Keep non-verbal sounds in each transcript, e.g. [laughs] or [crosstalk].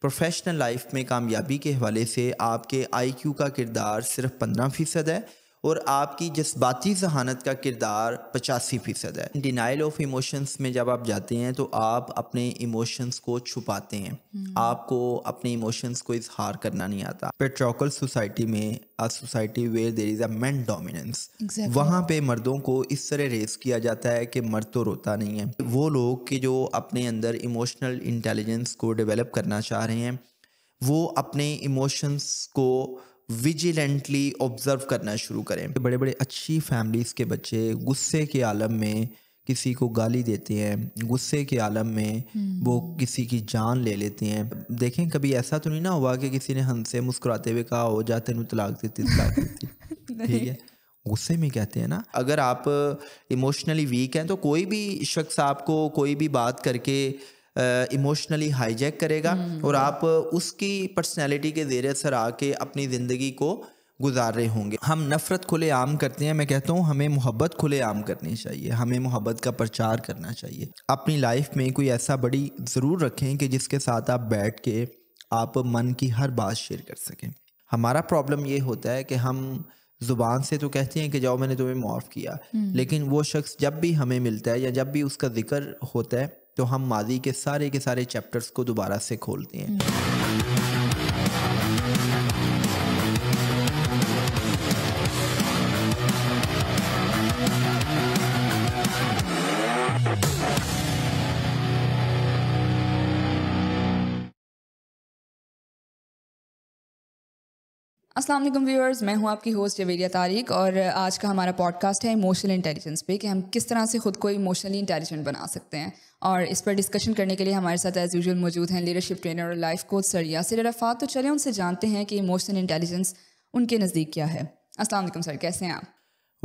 Professional life में कामयाबी के हवाले से आपके आईक्यू का किरदार सिर्फ पंद्रह फ़ीसद है और आपकी जज्बाती जहानत का किरदार पचासी फ़ीसद है डिनाइल ऑफ इमोशंस में जब आप जाते हैं तो आप अपने इमोशंस को छुपाते हैं हम्म। आपको अपने इमोशंस को इजहार करना नहीं आता पेट्रोकल सोसाइटी में a society where there is a man dominance वहाँ पे मर्दों को इस तरह रेस किया जाता है कि मर्द तो रोता नहीं है वो लोग के जो अपने अंदर इमोशनल इंटेलिजेंस को डिवेलप करना चाह रहे हैं वो अपने इमोशंस को विजिलेंटली ऑब्जर्व करना शुरू करें बड़े बड़े अच्छी फैमिलीज़ के बच्चे गुस्से के आलम में किसी को गाली देते हैं गुस्से के आलम में हम्म। वो किसी की जान ले लेते हैं देखें कभी ऐसा तो नहीं ना हुआ कि किसी ने हंसे मुस्कुराते हुए कहा हो जा तेन तलाक देती तलाक देती [laughs] ठीक है गुस्से में कहते हैं ना अगर आप इमोशनली वीक हैं तो कोई भी शख्स आपको कोई भी बात करके इमोशनली हाईजैक करेगा हम्म। और आप उसकी पर्सनैलिटी के ज़ेर सर आके अपनी ज़िंदगी को गुजार रहे होंगे हम नफ़रत खुले आम करते हैं मैं कहता हूँ हमें मोहब्बत खुले आम करनी चाहिए हमें मोहब्बत का प्रचार करना चाहिए अपनी लाइफ में कोई ऐसा बड़ी ज़रूर रखें कि जिसके साथ आप बैठ के आप मन की हर बात शेयर कर सकें हमारा प्रॉब्लम ये होता है कि हम ज़ुबान से तो कहते हैं कि जाओ मैंने तुम्हें माफ़ किया हम्म। लेकिन वो शख्स जब भी हमें मिलता है या जब भी उसका जिक्र होता है तो हम माजी के सारे के सारे चैप्टर्स को दोबारा से खोलते हैं असलम व्यूअर्स मैं हूं आपकी होस्ट जवेरिया तारिक और आज का हमारा पॉडकास्ट है इमोशनल इंटेलिजेंस पे कि हम किस तरह से खुद को इमोशनली इंटेलिजेंट बना सकते हैं और इस पर डिस्कशन करने के लिए हमारे साथ एज़ यूजल मौजूद हैं लीडरशिप ट्रेनर और life coach sir Yasir Rafat तो चले उनसे जानते हैं कि इमोशनल इंटेलिजेंस उनके नज़दीक क्या है अस्सलाम सर कैसे हैं आप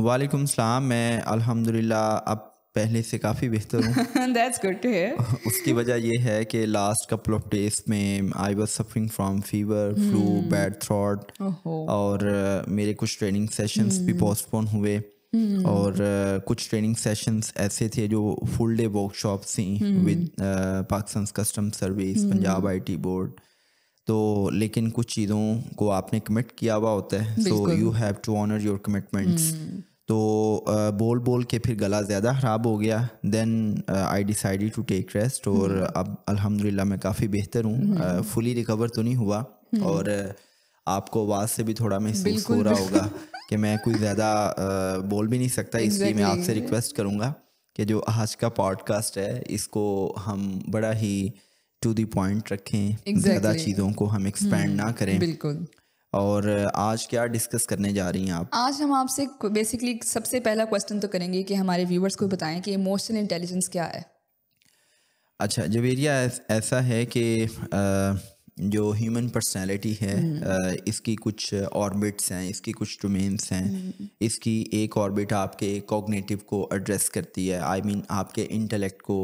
वालेकुम सलाम मैं अल्हम्दुलिल्लाह अब पहले से काफ़ी बेहतर हूँ दैट्स गुड टू हियर उसकी वजह यह है कि लास्ट कपल ऑफ डेज में I was suffering from fever flu bad throat और मेरे कुछ ट्रेनिंग सेशंस hmm. भी पोस्टपोन हुए हम्म। और कुछ ट्रेनिंग सेशंस ऐसे थे जो फुल डे वर्कशॉप थी with Pakistan custom service Punjab IT board तो लेकिन कुछ चीज़ों को आपने कमिट किया हुआ होता है so you have to honour your commitments तो बोल बोल के फिर गला ज़्यादा ख़राब हो गया then I decided to take rest और अब अल्हम्दुलिल्लाह मैं काफ़ी बेहतर हूँ फुली रिकवर हम्म। तो नहीं हुआ हम्म। और आपको आवाज़ से भी थोड़ा महसूस हो रहा होगा [laughs] कि मैं कुछ ज़्यादा बोल भी नहीं सकता exactly. इसलिए मैं आपसे रिक्वेस्ट करूँगा कि जो आज का पॉडकास्ट है इसको हम बड़ा ही टू दी पॉइंट रखें exactly. ज़्यादा चीज़ों को हम एक्सपेंड हम्म, ना करें बिल्कुल और आज क्या डिस्कस करने जा रही हैं आप आज हम आपसे बेसिकली सबसे पहला क्वेश्चन तो करेंगे कि हमारे व्यूवर्स को बताएं कि इमोशनल इंटेलिजेंस क्या है अच्छा जवेरिया ऐसा है कि जो ह्यूमन पर्सनैलिटी है हम्म। इसकी कुछ ऑर्बिट्स हैं इसकी कुछ डोमेन्स हैं हम्म। इसकी एक ऑर्बिट आपके कॉग्नेटिव को एड्रेस करती है आई I मीन mean, आपके इंटेलेक्ट को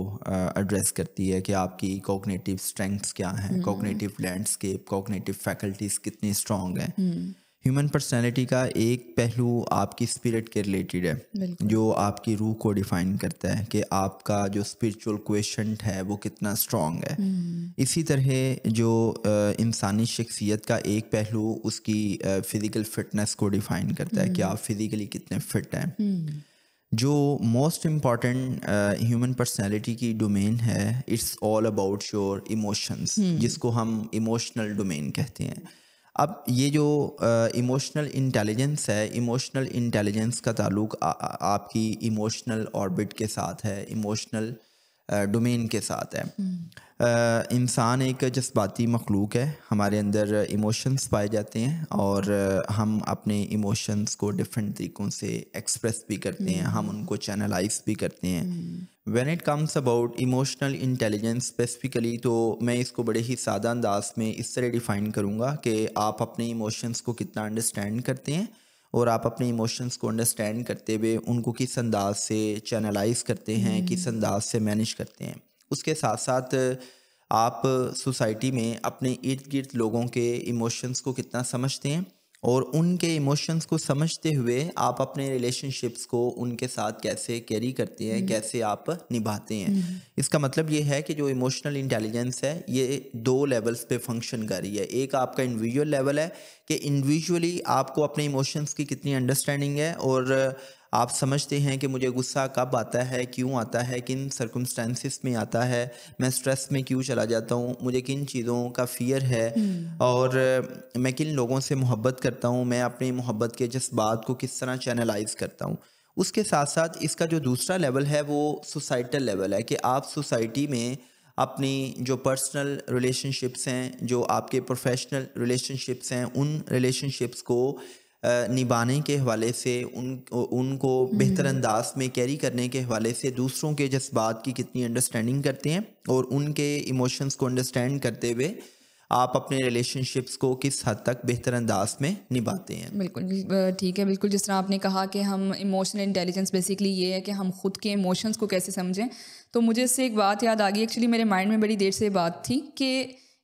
एड्रेस करती है कि आपकी कॉग्नेटिव स्ट्रेंथ्स क्या हैं कॉग्नेटिव लैंडस्केप कॉग्नेटिव फैकल्टीज़ कितनी स्ट्रॉन्ग हैं हम्म। ह्यूमन पर्सनैलिटी का एक पहलू आपकी स्पिरिट के रिलेटेड है जो आपकी रूह को डिफाइन करता है कि आपका जो स्पिरिचुअल क्वेश्चन है वो कितना स्ट्रॉन्ग है हम्म। इसी तरह जो इंसानी शख्सियत का एक पहलू उसकी फिज़िकल फिटनेस को डिफाइन करता है कि हम्म। आप फिज़िकली कितने फिट हैं हम्म। जो मोस्ट इम्पॉर्टेंट ह्यूमन पर्सनैलिटी की डोमेन है it's all about your emotions जिसको हम इमोशनल डोमेन कहते हैं अब ये जो इमोशनल इंटेलिजेंस है इमोशनल इंटेलिजेंस का ताल्लुक आपकी इमोशनल ऑर्बिट के साथ है इमोशनल डोमेन के साथ है हम्म। इंसान एक जज्बाती मखलूक है हमारे अंदर इमोशंस पाए जाते हैं और हम अपने इमोशंस को डिफरेंट तरीक़ों से एक्सप्रेस भी करते हैं हम्म। हम उनको चैनलाइज भी करते हैं hmm. When it comes about emotional intelligence specifically तो मैं इसको बड़े ही सादा अंदाज में इस तरह डिफ़ाइन करूँगा कि आप अपने इमोशंस को कितना अंडरस्टैंड करते हैं और आप अपने इमोशंस को अंडरस्टैंड करते हुए उनको किस अंदाज से चैनलाइज करते हैं हम्म। किस अंदाज से मैनेज करते हैं उसके साथ साथ आप सोसाइटी में अपने इर्द गिर्द लोगों के इमोशंस को कितना समझते हैं और उनके इमोशंस को समझते हुए आप अपने रिलेशनशिप्स को उनके साथ कैसे कैरी करते हैं हम्म। कैसे आप निभाते हैं हम्म। इसका मतलब ये है कि जो इमोशनल इंटेलिजेंस है ये दो लेवल्स पे फंक्शन कर रही है एक आपका इंडिविजुअल लेवल है कि इंडिविजुअली आपको अपने इमोशंस की कितनी अंडरस्टैंडिंग है और आप समझते हैं कि मुझे गुस्सा कब आता है क्यों आता है किन सर्कमस्टेंसेस में आता है मैं स्ट्रेस में क्यों चला जाता हूँ मुझे किन चीज़ों का फियर है हम्म। और मैं किन लोगों से मोहब्बत करता हूँ मैं अपनी मोहब्बत के जज्बात को किस तरह चैनलाइज करता हूँ उसके साथ साथ इसका जो दूसरा लेवल है वो सोसाइटल लेवल है कि आप सोसाइटी में अपनी जो पर्सनल रिलेशनशिप्स हैं जो आपके प्रोफेशनल रिलेशनशिप्स हैं उन रिलेशनशिप्स को निभाने के हवाले से उन उनको हम्म। बेहतर अंदाज में कैरी करने के हवाले से दूसरों के जज्बात की कितनी अंडरस्टैंडिंग करते हैं और उनके इमोशंस को अंडरस्टैंड करते हुए आप अपने रिलेशनशिप्स को किस हद तक बेहतर अंदाज में निभाते हैं बिल्कुल ठीक है बिल्कुल जिस तरह आपने कहा कि हम इमोशनल इंटेलिजेंस बेसिकली ये है कि हम खुद के इमोशंस को कैसे समझें तो मुझे इससे एक बात याद आ गई एक्चुअली मेरे माइंड में बड़ी देर से बात थी कि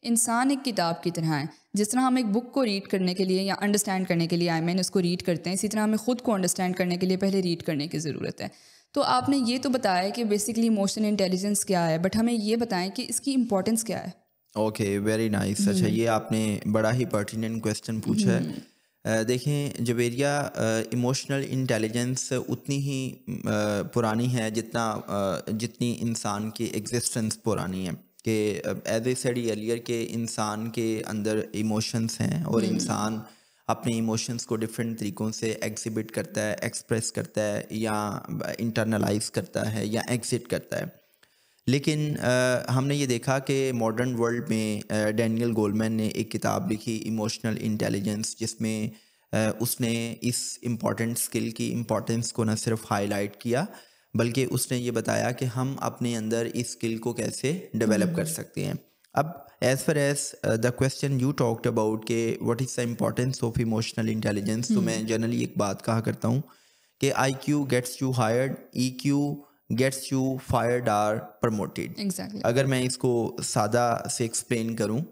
इंसान एक किताब की तरह है जिस तरह हम एक बुक को रीड करने के लिए या अंडरस्टैंड करने के लिए आई I मीन उसको रीड करते हैं इसी तरह हमें ख़ुद को अंडरस्टैंड करने के लिए पहले रीड करने की ज़रूरत है तो आपने ये तो बताया कि बेसिकली इमोशनल इंटेलिजेंस क्या है बट हमें ये बताएं कि इसकी इंपॉर्टेंस क्या है ओके वेरी नाइस अच्छा ये आपने बड़ा ही पर्टिनेंट क्वेश्चन पूछा है हम्म। देखें जवेरिया इमोशनल इंटेलिजेंस उतनी ही पुरानी है जितना जितनी इंसान की एग्जिस्टेंस पुरानी है कि एज ए सडी एलियर के इंसान के अंदर इमोशंस हैं और हम्म। इंसान अपने इमोशंस को डिफरेंट तरीक़ों से एग्जिबिट करता है एक्सप्रेस करता है या इंटरनलाइज करता है या एग्ज़िट करता है लेकिन आ, हमने ये देखा कि मॉडर्न वर्ल्ड में डैनियल गोलमैन ने एक किताब लिखी इमोशनल इंटेलिजेंस जिसमें उसने इस इम्पॉर्टेंट स्किल की इम्पॉर्टेंस को न सिर्फ हाईलाइट किया बल्कि उसने ये बताया कि हम अपने अंदर इस स्किल को कैसे डेवलप कर सकते हैं अब as far as the question you talked about के what is the importance of emotional intelligence तो हम्म। मैं जनरली एक बात कहा करता हूँ कि I Q gets you hired E Q gets you fired or promoted अगर मैं इसको सादा से एक्सप्लेन करूँ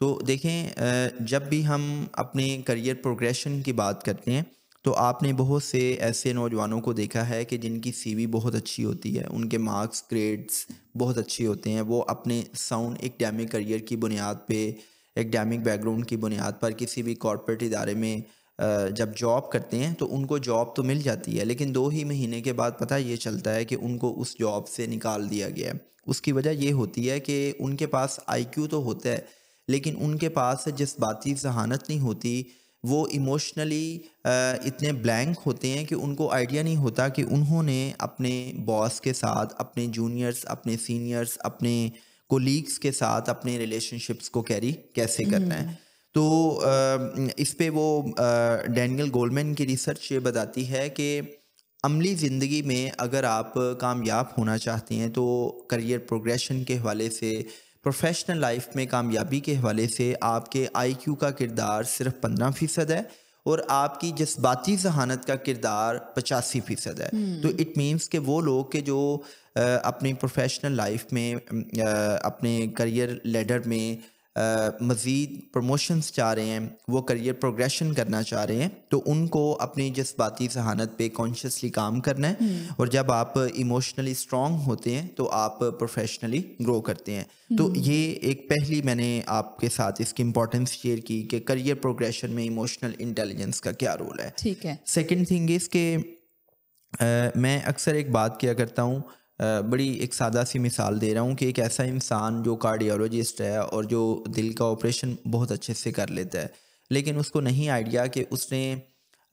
तो देखें uh, जब भी हम अपने करियर प्रोग्रेशन की बात करते हैं तो आपने बहुत से ऐसे नौजवानों को देखा है कि जिनकी सीवी बहुत अच्छी होती है उनके मार्क्स ग्रेड्स बहुत अच्छे होते हैं वो अपने साउंड एकडेमिक करियर की बुनियाद पे एकडेमिक बैकग्राउंड की बुनियाद पर किसी भी कॉरपोरेट इदारे में जब जॉब करते हैं तो उनको जॉब तो मिल जाती है लेकिन दो ही महीने के बाद पता ये चलता है कि उनको उस जॉब से निकाल दिया गया है उसकी वजह ये होती है कि उनके पास आईक्यू तो होता है लेकिन उनके पास जज्बाती जहानत नहीं होती वो इमोशनली इतने ब्लैंक होते हैं कि उनको आइडिया नहीं होता कि उन्होंने अपने बॉस के साथ अपने जूनियर्स अपने सीनियर्स अपने कोलीग्स के साथ अपने रिलेशनशिप्स को कैरी कैसे करना है हम्म। तो इस पे वो डैनियल गोलमैन की रिसर्च ये बताती है कि अमली ज़िंदगी में अगर आप कामयाब होना चाहते हैं तो करियर प्रोग्रेशन के हवाले से प्रोफेशनल लाइफ में कामयाबी के हवाले से आपके आईक्यू का किरदार सिर्फ पंद्रह फ़ीसद है और आपकी जज्बाती जहानत का किरदार पचासी फ़ीसद है हम्म। तो इट मीन्स के वो लोग के जो अपनी प्रोफेशनल लाइफ में अपने करियर लेडर में मज़ीद प्रमोशंस चाह रहे हैं वो करियर प्रोग्रेशन करना चाह रहे हैं तो उनको अपनी जज्बाती जहानत पे कॉन्शियसली काम करना है हम्म। और जब आप इमोशनली स्ट्रॉन्ग होते हैं तो आप प्रोफेशनली ग्रो करते हैं तो हम्म। ये एक पहली मैंने आपके साथ इसकी इम्पोर्टेंस शेयर की कि करियर प्रोग्रेशन में इमोशनल इंटेलिजेंस का क्या रोल है ठीक है सेकेंड थिंग इज़ के मैं अक्सर एक बात किया करता हूँ बड़ी एक सादा सी मिसाल दे रहा हूँ कि एक ऐसा इंसान जो कार्डियोलॉजिस्ट है और जो दिल का ऑपरेशन बहुत अच्छे से कर लेता है लेकिन उसको नहीं आइडिया कि उसने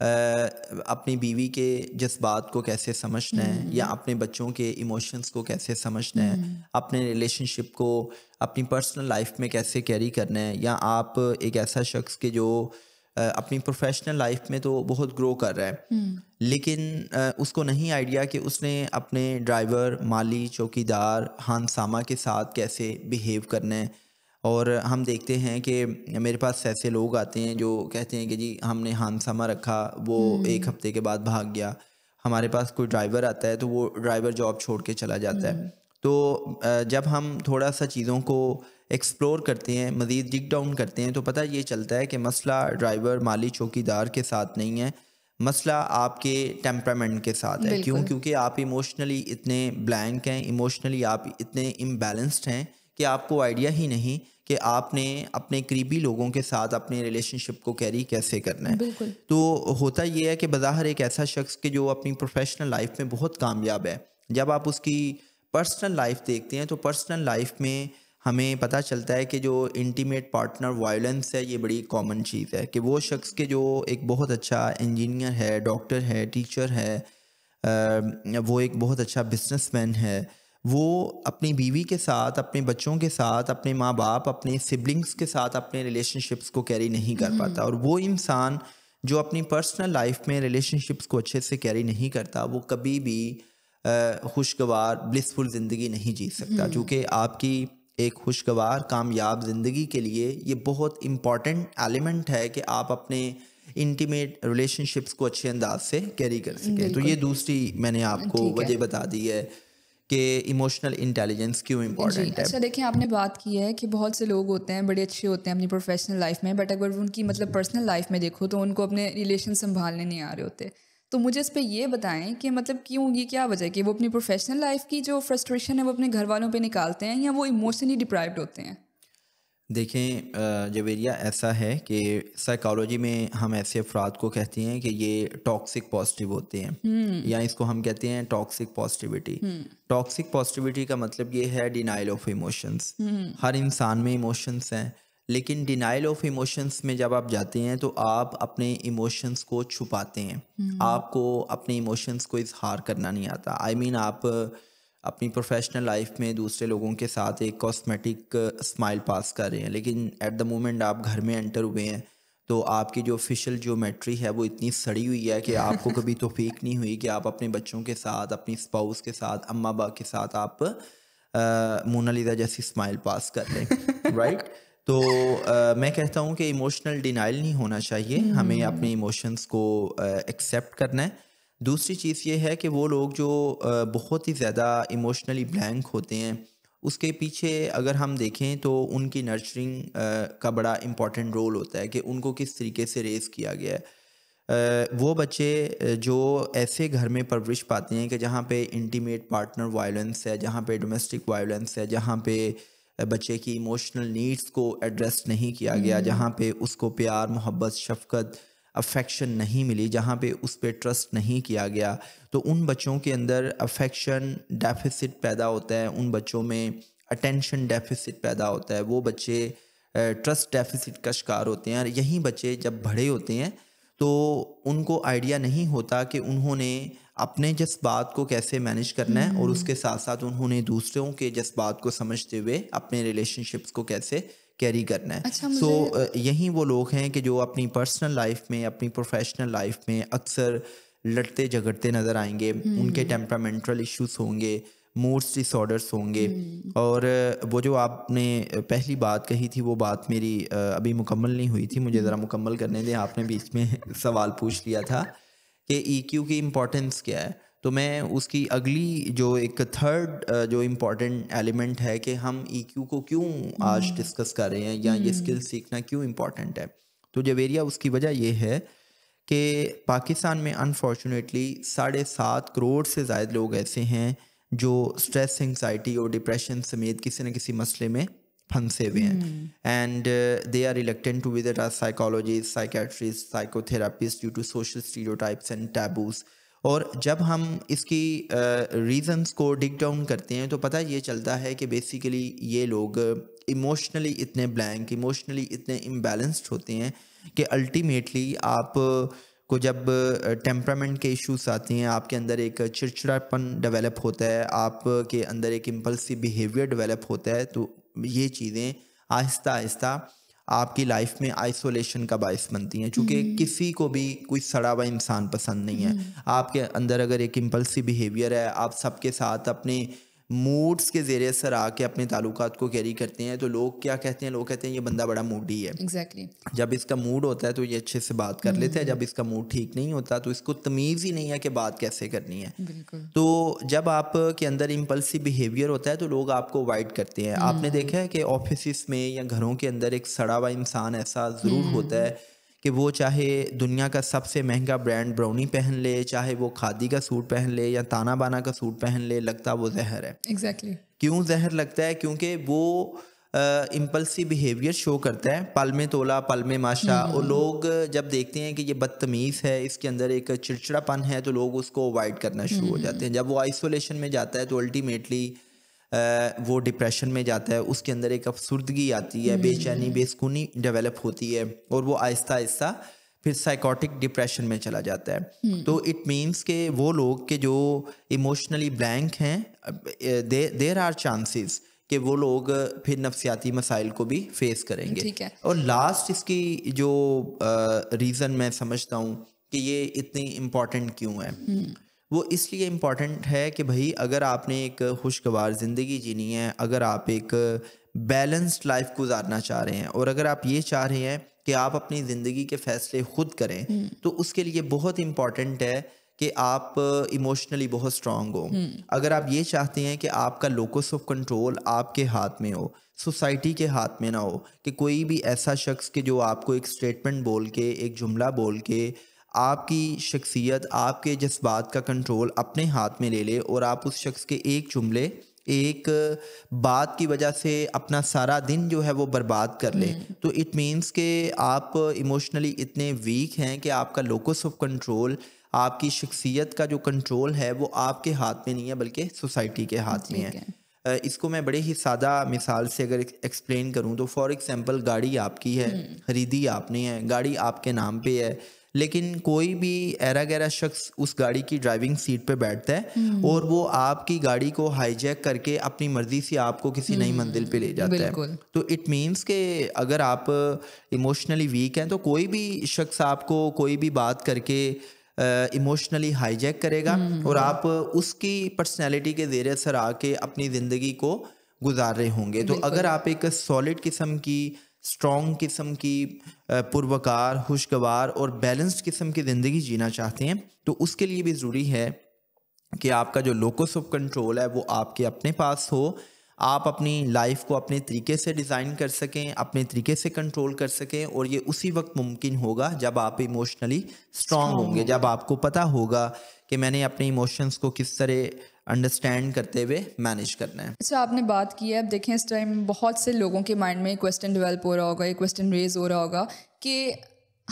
अपनी बीवी के जज्बात को कैसे समझना है हम्म। या अपने बच्चों के इमोशंस को कैसे समझना है हम्म। अपने रिलेशनशिप को अपनी पर्सनल लाइफ में कैसे कैरी करना है या आप एक ऐसा शख्स के जो अपनी प्रोफेशनल लाइफ में तो बहुत ग्रो कर रहा है हम्म। लेकिन उसको नहीं आइडिया कि उसने अपने ड्राइवर माली चौकीदार हानसामा के साथ कैसे बिहेव करना है और हम देखते हैं कि मेरे पास ऐसे लोग आते हैं जो कहते हैं कि जी हमने हानसामा रखा वो हम्म। एक हफ्ते के बाद भाग गया हमारे पास कोई ड्राइवर आता है तो वो ड्राइवर जॉब छोड़ के चला जाता है हम्म। तो जब हम थोड़ा सा चीज़ों को एक्सप्लोर करते हैं मज़ीद डिग डाउन करते हैं तो पता ये चलता है कि मसला ड्राइवर माली चौकीदार के साथ नहीं है मसला आपके टेम्परामेंट के साथ है क्यों क्योंकि आप इमोशनली इतने ब्लैंक हैं इमोशनली आप इतने इम्बेलेंस्ड हैं कि आपको आइडिया ही नहीं कि आपने अपने करीबी लोगों के साथ अपने रिलेशनशिप को कैरी कैसे करना है तो होता यह है कि बाहर एक ऐसा शख्स के जो अपनी प्रोफेशनल लाइफ में बहुत कामयाब है जब आप उसकी पर्सनल लाइफ देखते हैं तो पर्सनल लाइफ में हमें पता चलता है कि जो इंटीमेट पार्टनर वायलेंस है ये बड़ी कॉमन चीज़ है कि वो शख्स के जो एक बहुत अच्छा इंजीनियर है डॉक्टर है टीचर है वो एक बहुत अच्छा बिजनेसमैन है वो अपनी बीवी के साथ अपने बच्चों के साथ अपने माँ बाप अपने सिबलिंग्स के साथ अपने रिलेशनशिप्स को कैरी नहीं कर पाता हम्म। और वो इंसान जो अपनी पर्सनल लाइफ में रिलेशनशिप्स को अच्छे से कैरी नहीं करता वो कभी भी खुशगवार ब्लिसफुल ज़िंदगी नहीं जी सकता हम्म। क्योंकि आपकी एक खुशगवार कामयाब ज़िंदगी के लिए ये बहुत इम्पॉर्टेंट एलिमेंट है कि आप अपने इंटीमेट रिलेशनशिप्स को अच्छे अंदाज से कैरी कर सकें तो ये दूसरी मैंने आपको वजह बता दी है कि इमोशनल इंटेलिजेंस क्यों इम्पोर्टेंट है अच्छा देखिए आपने बात की है कि बहुत से लोग होते हैं बड़े अच्छे होते हैं अपनी प्रोफेशनल लाइफ में बट अगर उनकी मतलब पर्सनल लाइफ में देखो तो उनको अपने रिलेशन संभालने नहीं आ रहे होते तो मुझे इस पर यह बताएं कि मतलब क्यों ये क्या वजह कि वो अपनी प्रोफेशनल लाइफ की जो फ्रस्ट्रेशन है वो अपने घर वालों पर निकालते हैं या वो इमोशनली डिप्राइव्ड होते हैं देखें जवेरिया ऐसा है कि साइकोलॉजी में हम ऐसे अफराद को कहते हैं कि ये टॉक्सिक पॉजिटिव होते हैं हम्म। या इसको हम कहते हैं टॉक्सिक पॉजिटिविटी टॉक्सिक पॉजिटिविटी का मतलब ये है डिनाइल ऑफ इमोशंस हर इंसान में इमोशंस हैं लेकिन डिनाइल ऑफ इमोशंस में जब आप जाते हैं तो आप अपने इमोशंस को छुपाते हैं हम्म। आपको अपने इमोशंस को इजहार करना नहीं आता आई I मीन mean, आप अपनी प्रोफेशनल लाइफ में दूसरे लोगों के साथ एक कॉस्मेटिक स्माइल पास कर रहे हैं लेकिन एट द मोमेंट आप घर में एंटर हुए हैं तो आपकी जो ऑफिशियल ज्योमेट्री है वो इतनी सड़ी हुई है कि आपको कभी तो फीक नहीं हुई कि आप अपने बच्चों के साथ अपनी स्पाउस के साथ अम्मा बा के साथ आप मोनालिजा जैसी स्माइल पास कर लें राइट right? तो आ, मैं कहता हूँ कि इमोशनल डिनाइल नहीं होना चाहिए hmm. हमें अपने इमोशंस को एक्सेप्ट करना है दूसरी चीज़ ये है कि वो लोग जो आ, बहुत ही ज़्यादा इमोशनली ब्लैंक होते हैं उसके पीछे अगर हम देखें तो उनकी नर्चरिंग का बड़ा इम्पॉर्टेंट रोल होता है कि उनको किस तरीके से रेस किया गया है वो बच्चे जो ऐसे घर में परवरिश पाते हैं कि जहाँ पे इंटीमेट पार्टनर वायलेंस है जहाँ पे डोमेस्टिक वायलेंस है जहाँ पे बच्चे की इमोशनल नीड्स को एड्रेस नहीं किया गया हम्म। जहाँ पे उसको प्यार मोहब्बत शफकत अफेक्शन नहीं मिली जहाँ पे उस पर ट्रस्ट नहीं किया गया तो उन बच्चों के अंदर अफेक्शन डेफिसिट पैदा होता है उन बच्चों में अटेंशन डेफिसिट पैदा होता है वो बच्चे ट्रस्ट डेफिसिट का शिकार होते हैं और यही बच्चे जब बड़े होते हैं तो उनको आइडिया नहीं होता कि उन्होंने अपने जज्बात को कैसे मैनेज करना है और हम्म। उसके साथ साथ उन्होंने दूसरों के जज्बात को समझते हुए अपने रिलेशनशिप्स को कैसे कैरी करना है अच्छा, सो so, यही वो लोग हैं कि जो अपनी पर्सनल लाइफ में अपनी प्रोफेशनल लाइफ में अक्सर लड़ते झगड़ते नज़र आएंगे हम्म। उनके टेम्परामेंटल इश्यूज होंगे मूड्स डिसऑर्डर्स होंगे हम्म। और वो जो आपने पहली बात कही थी वो बात मेरी अभी मुकम्मल नहीं हुई थी मुझे ज़रा मुकम्मल करने दें आपने बीच में [laughs] सवाल पूछ लिया था कि ई e क्यू की इम्पोर्टेंस क्या है तो मैं उसकी अगली जो एक थर्ड जो इम्पोर्टेंट एलिमेंट है कि हम ई e क्यू को क्यों आज डिस्कस हम्म। कर रहे हैं या ये स्किल हम्म। सीखना क्यों इम्पोर्टेंट है तो जवेरिया उसकी वजह यह है कि पाकिस्तान में अनफॉर्चुनेटली साढ़े सात करोड़ से ज़ायद लोग ऐसे हैं जो स्ट्रेस एंगजाइटी और डिप्रेशन समेत किसी न किसी मसले में फंसे हुए हैं and they are reluctant to with our psychologist psychiatrist psychotherapist due to social stereotypes and taboos और जब हम इसकी रीजंस uh, को डिग डाउन करते हैं तो पता ये चलता है कि बेसिकली ये लोग इमोशनली इतने ब्लैंक इमोशनली इतने इम्बेलेंस्ड होते हैं कि अल्टीमेटली आप को जब टेम्परामेंट uh, के इश्यूज आते हैं आपके अंदर एक चिड़चिड़ापन डेवलप होता है आपके अंदर एक इम्पल्सिव बिहेवियर डेवलप होता है तो ये चीज़ें आहिस्ता आहिस्ता आपकी लाइफ में आइसोलेशन का बायस बनती हैं चूँकि हम्म। किसी को भी कोई सड़ा हुआ इंसान पसंद नहीं है हम्म। आपके अंदर अगर एक इम्पल्सिव बिहेवियर है आप सबके साथ अपने मूड्स के ज़रिए सर आके अपने ताल्लुकात को कैरी करते हैं तो लोग क्या कहते हैं लोग कहते हैं ये बंदा बड़ा मूडी है एग्जैक्टली exactly. जब इसका मूड होता है तो ये अच्छे से बात कर लेते हैं हम्म। जब इसका मूड ठीक नहीं होता तो इसको तमीज़ ही नहीं है कि बात कैसे करनी है तो जब आपके अंदर इम्पल्सिव बिहेवियर होता है तो लोग आपको अवॉइड करते हैं आपने हम्म। देखा है कि ऑफिस में या घरों के अंदर एक सड़ा हुआ इंसान ऐसा ज़रूर हम्म। होता है कि वो चाहे दुनिया का सबसे महंगा ब्रांड ब्राउनी पहन ले चाहे वो खादी का सूट पहन ले या ताना बाना का सूट पहन ले लगता वो जहर है एग्जैक्टली exactly. क्यों जहर लगता है क्योंकि वो इम्पल्सिव बिहेवियर शो करता है पलमे तोला पलमे माशा हम्म, और हम्म। लोग जब देखते हैं कि ये बदतमीज़ है इसके अंदर एक चिड़चिड़ापन है तो लोग उसको अवॉइड करना हम्म, शुरू हो जाते हैं जब वो आइसोलेशन में जाता है तो अल्टीमेटली वो डिप्रेशन में जाता है उसके अंदर एक अफसुर्दगी आती है हम्म। बेचैनी बेसकूनी डेवलप होती है और वो आहिस्ता आहिस्ता फिर साइकोटिक डिप्रेशन में चला जाता है हम्म। तो इट मीन्स के वो लोग के जो इमोशनली ब्लैंक हैं देर आर चांसेस कि वो लोग फिर नफसियाती मसाइल को भी फेस करेंगे ठीक है और लास्ट इसकी जो रीज़न मैं समझता हूँ कि ये इतनी इम्पोर्टेंट क्यों है हम्म। वो इसलिए इम्पॉर्टेंट है कि भाई अगर आपने एक खुशगवार ज़िंदगी जीनी है अगर आप एक बैलेंस्ड लाइफ गुजारना चाह रहे हैं और अगर आप ये चाह रहे हैं कि आप अपनी ज़िंदगी के फ़ैसले खुद करें हम्म। तो उसके लिए बहुत इम्पॉर्टेंट है कि आप इमोशनली बहुत स्ट्रांग हो हम्म। अगर आप ये चाहते हैं कि आपका लोकस ऑफ कंट्रोल आपके हाथ में हो सोसाइटी के हाथ में ना हो कि कोई भी ऐसा शख्स के जो आपको एक स्टेटमेंट बोल के एक जुमला बोल के आपकी शख्सियत आपके जज्बात का कंट्रोल अपने हाथ में ले ले और आप उस शख्स के एक जुमले एक बात की वजह से अपना सारा दिन जो है वो बर्बाद कर ले हम्म। तो इट मीन्स के आप इमोशनली इतने वीक हैं कि आपका लोकस ऑफ कंट्रोल आपकी शख्सियत का जो कंट्रोल है वो आपके हाथ में नहीं है बल्कि सोसाइटी के हाथ में है इसको मैं बड़े ही सादा मिसाल से अगर एक्सप्लेन करूं तो फॉर एग्जांपल गाड़ी आपकी है हम्म। खरीदी आपने है गाड़ी आपके नाम पे है लेकिन कोई भी एरा गहरा शख्स उस गाड़ी की ड्राइविंग सीट पे बैठता है हम्म। और वो आपकी गाड़ी को हाईजैक करके अपनी मर्जी से आपको किसी नई हम्म। मंजिल पे ले जाता है तो इट मीन्स के अगर आप इमोशनली वीक हैं तो कोई भी शख्स आपको कोई भी बात करके इमोशनली uh, हाईजैक करेगा हम्म। और आप उसकी पर्सनैलिटी के जेर असर आके अपनी ज़िंदगी को गुजार रहे होंगे तो अगर आप एक सॉलिड किस्म की स्ट्रॉन्ग किस्म की पुरवकार खुशगवार और बैलेंस्ड किस्म की ज़िंदगी जीना चाहते हैं तो उसके लिए भी ज़रूरी है कि आपका जो लोकस ऑफ कंट्रोल है वो आपके अपने पास हो आप अपनी लाइफ को अपने तरीके से डिज़ाइन कर सकें अपने तरीके से कंट्रोल कर सकें और ये उसी वक्त मुमकिन होगा जब आप इमोशनली स्ट्रांग होंगे जब आपको पता होगा कि मैंने अपने इमोशंस को किस तरह अंडरस्टैंड करते हुए मैनेज करना है अच्छा आपने बात की है अब देखें इस टाइम बहुत से लोगों के माइंड में क्वेश्चन डेवलप हो रहा होगा ये क्वेश्चन रेज हो रहा होगा कि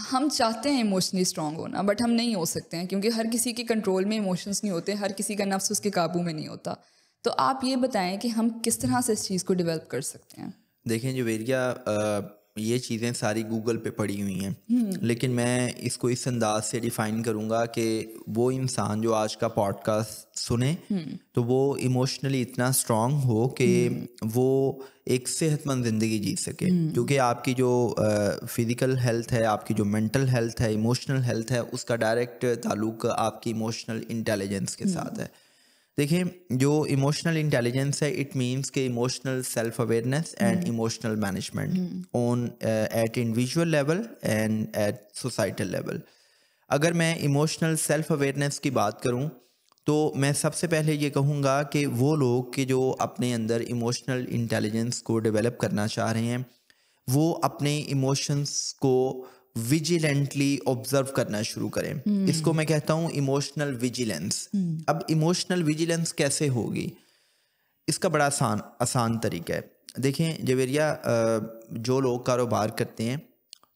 हम चाहते हैं इमोशनली स्ट्रांग होना बट हम नहीं हो सकते हैं क्योंकि हर किसी के कंट्रोल में इमोशंस नहीं होते हर किसी का नफ्स उसके काबू में नहीं होता तो आप ये बताएं कि हम किस तरह से इस चीज़ को डेवलप कर सकते हैं देखें वेरिया ये चीज़ें सारी गूगल पे पड़ी हुई हैं हम्म। लेकिन मैं इसको इस अंदाज से डिफाइन करूँगा कि वो इंसान जो आज का पॉडकास्ट सुने हम्म। तो वो इमोशनली इतना स्ट्रांग हो कि हम्म। वो एक सेहतमंद ज़िंदगी जी सके क्योंकि आपकी जो फिज़िकल हेल्थ है आपकी जो मेंटल हेल्थ है इमोशनल हेल्थ है उसका डायरेक्ट ताल्लुक आपकी इमोशनल इंटेलिजेंस के साथ है देखिए जो इमोशनल इंटेलिजेंस है इट मींस के emotional self awareness and emotional management on at individual level and at societal level अगर मैं इमोशनल सेल्फ अवेयरनेस की बात करूं तो मैं सबसे पहले ये कहूँगा कि वो लोग के जो अपने अंदर इमोशनल इंटेलिजेंस को डेवलप करना चाह रहे हैं वो अपने इमोशंस को विजिलेंटली ऑब्जर्व करना शुरू करें hmm. इसको मैं कहता हूँ इमोशनल विजिलेंस hmm. अब इमोशनल विजिलेंस कैसे होगी इसका बड़ा आसान आसान तरीका है देखें जवेरिया जो लोग कारोबार करते हैं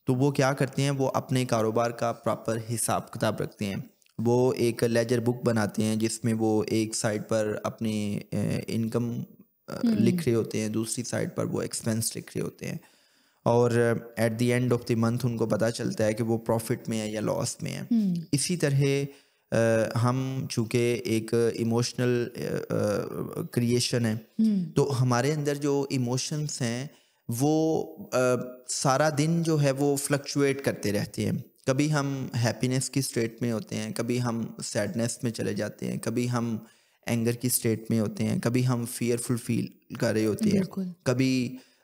तो वो क्या करते हैं वो अपने कारोबार का प्रॉपर हिसाब किताब रखते हैं वो एक लेजर बुक बनाते हैं जिसमें वो एक साइड पर अपनी इनकम hmm. लिख रहे होते हैं दूसरी साइड पर वो एक्सपेंस लिख रहे होते हैं और at the end of the month उनको पता चलता है कि वो प्रॉफिट में है या लॉस में है हम्म। इसी तरह uh, हम चूँकि एक इमोशनल क्रिएशन uh, uh, है हम्म। तो हमारे अंदर जो इमोशंस हैं वो सारा दिन जो है वो फ्लक्चुएट करते रहते हैं कभी हम हैप्पीनेस की स्टेट में होते हैं कभी हम सैडनेस में चले जाते हैं कभी हम एंगर की स्टेट में होते हैं कभी हम फियरफुल फील कर रहे होते हैं कभी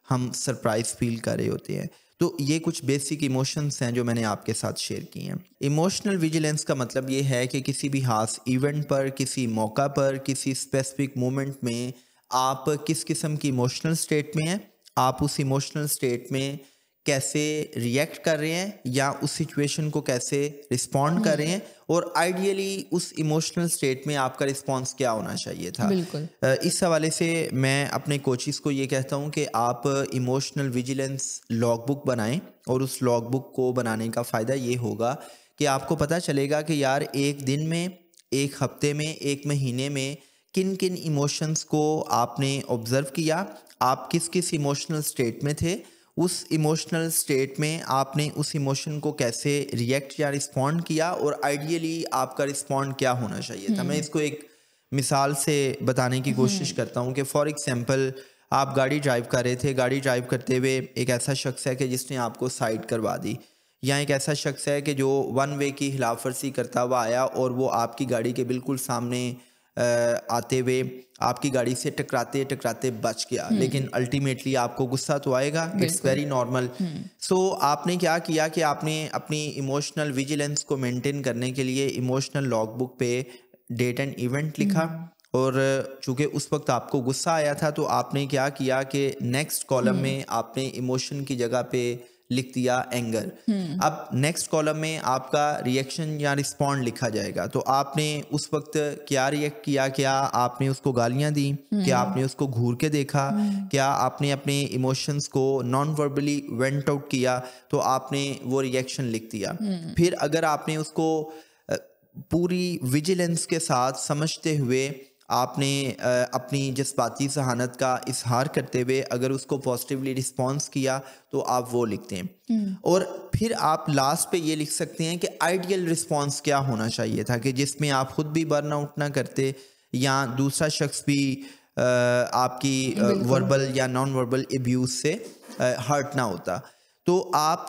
हम सरप्राइज फील कर रहे होते हैं तो ये कुछ बेसिक इमोशंस हैं जो मैंने आपके साथ शेयर किए हैं इमोशनल विजिलेंस का मतलब ये है कि किसी भी खास इवेंट पर किसी मौका पर किसी स्पेसिफिक मोमेंट में आप किस किस्म की इमोशनल स्टेट में हैं आप उस इमोशनल स्टेट में कैसे रिएक्ट कर रहे हैं या उस सिचुएशन को कैसे रिस्पॉन्ड कर रहे हैं हम्म। और आइडियली उस इमोशनल स्टेट में आपका रिस्पॉन्स क्या होना चाहिए था बिल्कुल इस हवाले से मैं अपने कोचिज़ को ये कहता हूँ कि आप इमोशनल विजिलेंस लॉग बुक बनाएं और उस लॉग बुक को बनाने का फ़ायदा ये होगा कि आपको पता चलेगा कि यार एक दिन में एक हफ्ते में एक महीने में किन किन इमोशंस को आपने ऑब्ज़र्व किया आप किस किस इमोशनल स्टेट में थे उस इमोशनल स्टेट में आपने उस इमोशन को कैसे रिएक्ट या रिस्पॉन्ड किया और आइडियली आपका रिस्पॉन्ड क्या होना चाहिए था मैं हम्म। इसको एक मिसाल से बताने की कोशिश हम्म। करता हूँ कि फॉर एग्ज़ाम्पल आप गाड़ी ड्राइव कर रहे थे गाड़ी ड्राइव करते हुए एक ऐसा शख्स है कि जिसने आपको साइड करवा दी या एक ऐसा शख्स है कि जो वन वे की खिलाफ वर्जी करता हुआ आया और वो आपकी गाड़ी के बिल्कुल सामने आते हुए आपकी गाड़ी से टकराते टकराते बच गया हम्म। लेकिन अल्टीमेटली आपको गुस्सा तो आएगा इट्स वेरी नॉर्मल सो आपने क्या किया कि आपने अपनी इमोशनल विजिलेंस को मेंटेन करने के लिए इमोशनल लॉग बुक पे डेट एंड इवेंट लिखा हम्म। और चूंकि उस वक्त आपको गुस्सा आया था तो आपने क्या किया कि नेक्स्ट कॉलम हम्म। में आपने इमोशन की जगह पे लिख दिया एंगर हम्म। अब नेक्स्ट कॉलम में आपका रिएक्शन या रिस्पॉन्ड लिखा जाएगा तो आपने उस वक्त क्या रिएक्ट किया क्या आपने उसको गालियां दी हम्म। क्या आपने उसको घूर के देखा हम्म। क्या आपने अपने इमोशंस को नॉन वर्बली वेंट आउट किया तो आपने वो रिएक्शन लिख दिया फिर अगर आपने उसको पूरी विजिलेंस के साथ समझते हुए आपने अपनी जज्बाती जहानत का इजहार करते हुए अगर उसको पॉजिटिवली रिस्पॉन्स किया तो आप वो लिखते हैं हम्म। और फिर आप लास्ट पे ये लिख सकते हैं कि आइडियल रिस्पॉन्स क्या होना चाहिए था कि जिसमें आप ख़ुद भी बर्न आउट ना करते या दूसरा शख्स भी आपकी वर्बल या नॉन वर्बल एब्यूज़ से हर्ट ना होता तो आप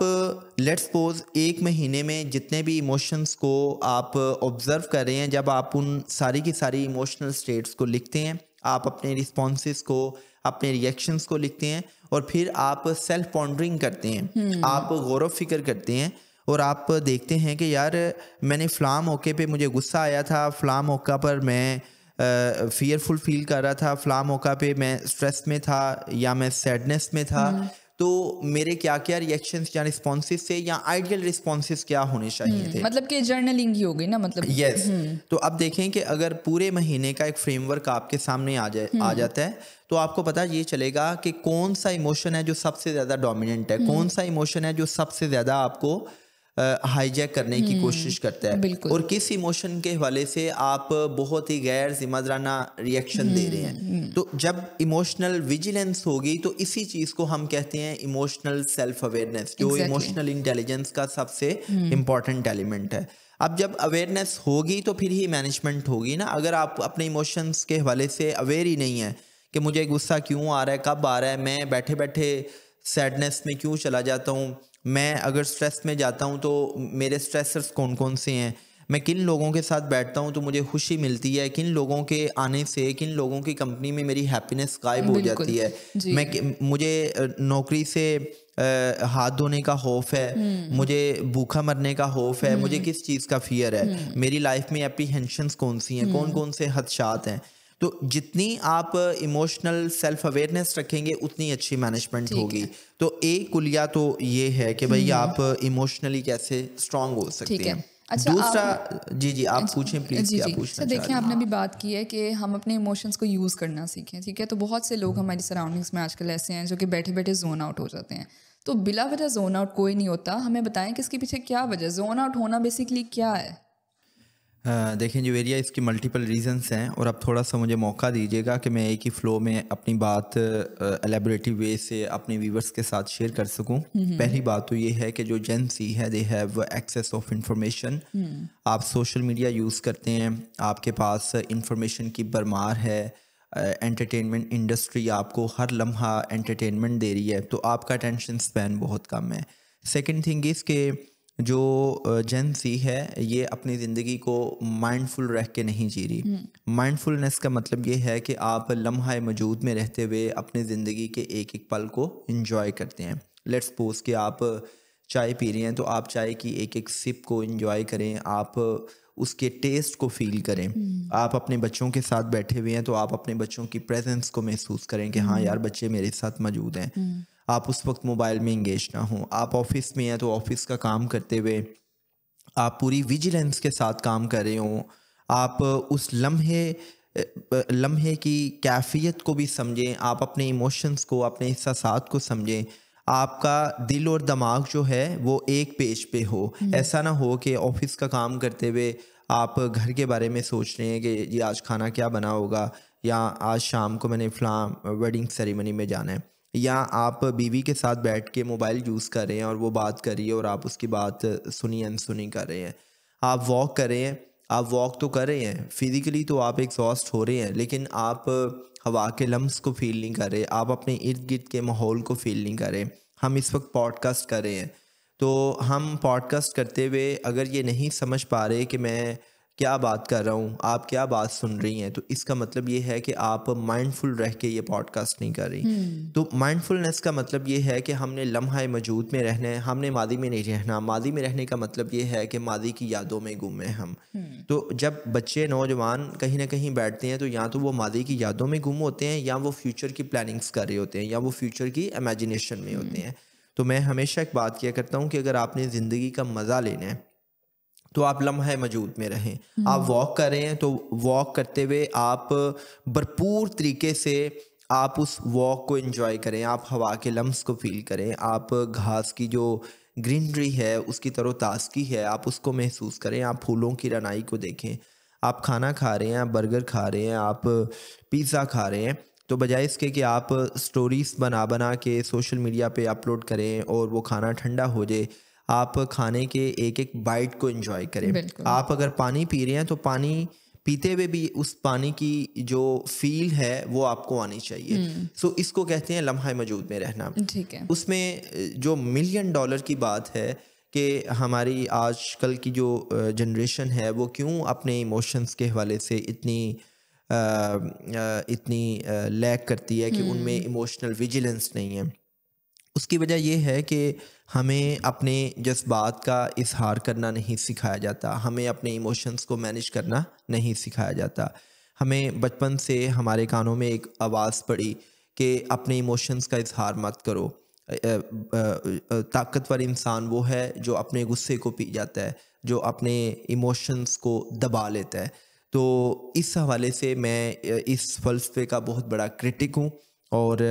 लेट्स सपोज एक महीने में जितने भी इमोशंस को आप ऑब्ज़र्व कर रहे हैं जब आप उन सारी की सारी इमोशनल स्टेट्स को लिखते हैं आप अपने रिस्पॉन्स को अपने रिएक्शंस को लिखते हैं और फिर आप सेल्फ पॉन्ड्रिंग करते हैं हम्म। आप गौरव फिक्र करते हैं और आप देखते हैं कि यार मैंने फ़लाँ मौके पे मुझे गुस्सा आया था फ़लाँ मौका पर मैं फियरफुल फील कर रहा था फ़लाँ मौका पे मैं स्ट्रेस में था या मैं सैडनेस में था हम्म। तो मेरे क्या क्या रिएक्शन या रिस्पॉन्सेज थे या आइडियल रिस्पॉन्सेज क्या होने चाहिए हम्म, थे मतलब कि जर्नलिंग ही हो गई ना मतलब यस yes. हम्म। तो अब देखें कि अगर पूरे महीने का एक फ्रेमवर्क आपके सामने आ जाए आ हम्म। जाता है तो आपको पता ये चलेगा कि कौन सा इमोशन है जो सबसे ज़्यादा डोमिनेंट है कौन सा इमोशन है जो सबसे ज़्यादा आपको हाईजैक करने की हम्म, कोशिश करता है और किस इमोशन के हवाले से आप बहुत ही गैर जिम्मेदाराना रिएक्शन दे रहे हैं हम्म, तो जब इमोशनल विजिलेंस होगी तो इसी चीज को हम कहते हैं इमोशनल सेल्फ अवेयरनेस जो इमोशनल इंटेलिजेंस का सबसे इंपॉर्टेंट हम्म। एलिमेंट है अब जब अवेयरनेस होगी तो फिर ही मैनेजमेंट होगी ना अगर आप अपने इमोशंस के हवाले से अवेयर ही नहीं है कि मुझे गुस्सा क्यों आ रहा है कब आ रहा है मैं बैठे बैठे सैडनेस में क्यों चला जाता हूँ मैं अगर स्ट्रेस में जाता हूँ तो मेरे स्ट्रेसर्स कौन कौन से हैं मैं किन लोगों के साथ बैठता हूँ तो मुझे खुशी मिलती है किन लोगों के आने से किन लोगों की कंपनी में मेरी हैप्पीनेस गायब हो जाती है मैं मुझे नौकरी से आ, हाथ धोने का खौफ है हम्म। मुझे भूखा मरने का खौफ है मुझे हम्म। किस चीज़ का फियर है हम्म। मेरी लाइफ में अप्रीहेंशन कौन सी हैं कौन कौन से हदशात हैं तो जितनी आप इमोशनल सेल्फ अवेयरनेस रखेंगे उतनी अच्छी मैनेजमेंट होगी तो एक कुलिया तो ये है कि भाई हम्म। आप इमोशनली कैसे स्ट्रांग हो सकते हैं अच्छा दूसरा जी जी आप अच्छा, पूछें प्लीज जी, आप जी, पूछना अच्छा, देखिए आपने भी बात की है कि हम अपने इमोशंस को यूज़ करना सीखें ठीक है तो बहुत से लोग हमारी सराउंडिंग्स में आजकल ऐसे हैं जो कि बैठे बैठे जोन आउट हो जाते हैं तो बिला वजह जोन आउट कोई नहीं होता हमें बताएं कि इसके पीछे क्या वजह जोन आउट होना बेसिकली क्या है देखें जो एरिया इसकी मल्टीपल रीजंस हैं और अब थोड़ा सा मुझे मौका दीजिएगा कि मैं एक ही फ्लो में अपनी बात एलेबरेटिव वे से अपने व्यूवर्स के साथ शेयर कर सकूं पहली बात तो ये है कि जो जेन सी है they have access of information आप सोशल मीडिया यूज़ करते हैं आपके पास इंफॉर्मेशन की भरमार है एंटरटेनमेंट इंडस्ट्री आपको हर लम्हा एंटरटेनमेंट दे रही है तो आपका अटेंशन स्पैन बहुत कम है सेकेंड थिंग इज़ के जो जेन सी है ये अपनी ज़िंदगी को माइंडफुल रह के नहीं जी रही माइंडफुलनेस हम्म। का मतलब ये है कि आप लम्हा मौजूद में रहते हुए अपनी ज़िंदगी के एक एक पल को इन्जॉय करते हैं लेट्स पोज कि आप चाय पी रहे हैं तो आप चाय की एक एक सिप को इन्जॉय करें आप उसके टेस्ट को फील करें हम्म। आप अपने बच्चों के साथ बैठे हुए हैं तो आप अपने बच्चों की प्रेजेंस को महसूस करें कि हाँ हम्म। यार बच्चे मेरे साथ मौजूद हैं आप उस वक्त मोबाइल में इंगेज ना हो आप ऑफिस में हैं तो ऑफिस का काम करते हुए आप पूरी विजिलेंस के साथ काम कर रहे हो आप उस लम्हे लम्हे की कैफियत को भी समझें आप अपने इमोशंस को अपने एहसास को समझें आपका दिल और दिमाग जो है वो एक पेज पे हो हम्म। ऐसा ना हो कि ऑफिस का काम करते हुए आप घर के बारे में सोच रहे हैं कि ये आज खाना क्या बना होगा या आज शाम को मैंने फ्लाम वेडिंग सेरेमनी में जाना है या आप बीवी के साथ बैठ के मोबाइल यूज़ कर रहे हैं और वो बात कर रही है और आप उसकी बात सुनी अनसुनी कर रहे हैं आप वॉक कर रहे हैं आप वॉक तो कर रहे हैं फिज़िकली तो आप एग्जॉस्ट हो रहे हैं लेकिन आप हवा के लम्स को फील नहीं कर रहे आप अपने इर्द गिर्द के माहौल को फील नहीं कर रहे हम इस वक्त पॉडकास्ट कर रहे हैं तो हम पॉडकास्ट करते हुए अगर ये नहीं समझ पा रहे कि मैं क्या बात कर रहा हूँ आप क्या बात सुन रही हैं तो इसका मतलब ये है कि आप माइंडफुल रह के ये पॉडकास्ट नहीं कर रही हम्म। तो माइंडफुलनेस का मतलब ये है कि हमने लम्हा मौजूद में रहना है हमने मादी में नहीं रहना मादी में रहने का मतलब ये है कि मादी की यादों में घूमें हम हम्म। तो जब बच्चे नौजवान कहीं ना कहीं बैठते हैं तो या तो वो मादी की यादों में गुम होते हैं या वो फ्यूचर की प्लानिंग्स कर रहे होते हैं या वो फ्यूचर की इमेजिनेशन में होते हम्म। हैं तो मैं हमेशा एक बात किया करता हूँ कि अगर आपने ज़िंदगी का मज़ा लेना है तो आप लम्हा मौजूद में रहें हम्म। आप वॉक कर रहे हैं तो वॉक करते हुए आप भरपूर तरीके से आप उस वॉक को इन्जॉय करें आप हवा के लम्स को फील करें आप घास की जो ग्रीनरी है उसकी तरोताजगी है आप उसको महसूस करें आप फूलों की रनाई को देखें आप खाना खा रहे हैं आप बर्गर खा रहे हैं आप पिज़्ज़ा खा रहे हैं तो बजाय इसके कि आप स्टोरीज़ बना बना के सोशल मीडिया पे अपलोड करें और वो खाना ठंडा हो जाए आप खाने के एक एक बाइट को इंजॉय करें आप अगर पानी पी रहे हैं तो पानी पीते हुए भी उस पानी की जो फील है वो आपको आनी चाहिए सो हम्म। so, इसको कहते हैं लम्हा मौजूद में रहना ठीक है उसमें जो मिलियन डॉलर की बात है कि हमारी आजकल की जो जनरेशन है वो क्यों अपने इमोशंस के हवाले से इतनी आ, इतनी लैक करती है कि हम्म। उनमें इमोशनल विजिलेंस नहीं है उसकी वजह यह है कि हमें अपने जज्बात का इजहार करना नहीं सिखाया जाता हमें अपने इमोशंस को मैनेज करना नहीं सिखाया जाता हमें बचपन से हमारे कानों में एक आवाज़ पड़ी कि अपने इमोशंस का इजहार मत करो ताकतवर इंसान वो है जो अपने गुस्से को पी जाता है जो अपने इमोशंस को दबा लेता है तो इस हवाले से मैं इस फलसफे का बहुत बड़ा क्रिटिक हूँ और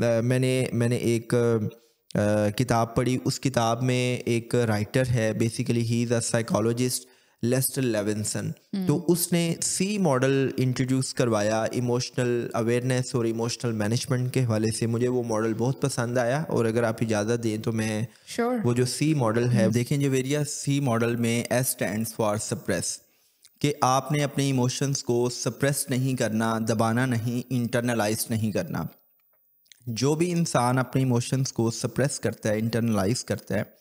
मैंने मैंने एक किताब पढ़ी उस किताब में एक राइटर है basically he is a psychologist Lester Levinson तो उसने सी मॉडल इंट्रोड्यूस करवाया इमोशनल अवेयरनेस और इमोशनल मैनेजमेंट के हवाले से मुझे वो मॉडल बहुत पसंद आया और अगर आप इजाज़त दें तो मैं sure. वो जो सी मॉडल है हम्म। देखें जो वेरिया सी मॉडल में एस स्टैंड फॉर सप्रेस कि आपने अपने इमोशंस को सप्रेस नहीं करना दबाना नहीं इंटरनलाइज नहीं करना जो भी इंसान अपने इमोशंस को सप्रेस करता है इंटरनलाइज करता है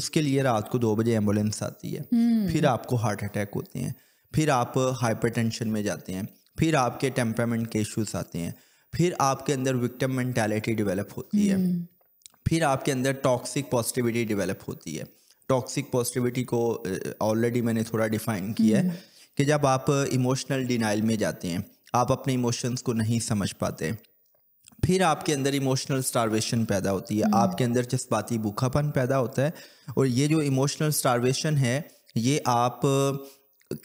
उसके लिए रात को दो बजे एम्बुलेंस आती है हम्म। फिर आपको हार्ट अटैक होते हैं फिर आप हाइपर में जाते हैं फिर आपके टेम्परामेंट के इश्यूज आते हैं फिर आपके अंदर विक्टम मेंटेलिटी डेवलप होती है हम्म। फिर आपके अंदर टॉक्सिक पॉजिटिविटी डेवलप होती है टॉक्सिक पॉजिटिविटी को ऑलरेडी मैंने थोड़ा डिफाइन किया है हम्म। कि जब आप इमोशनल डिनाइल में जाते हैं आप अपने इमोशंस को नहीं समझ पाते फिर आपके अंदर इमोशनल स्टारवेशन पैदा होती है हम्म। आपके अंदर जज्बाती भूखापन पैदा होता है और ये जो इमोशनल स्टारवेशन है ये आप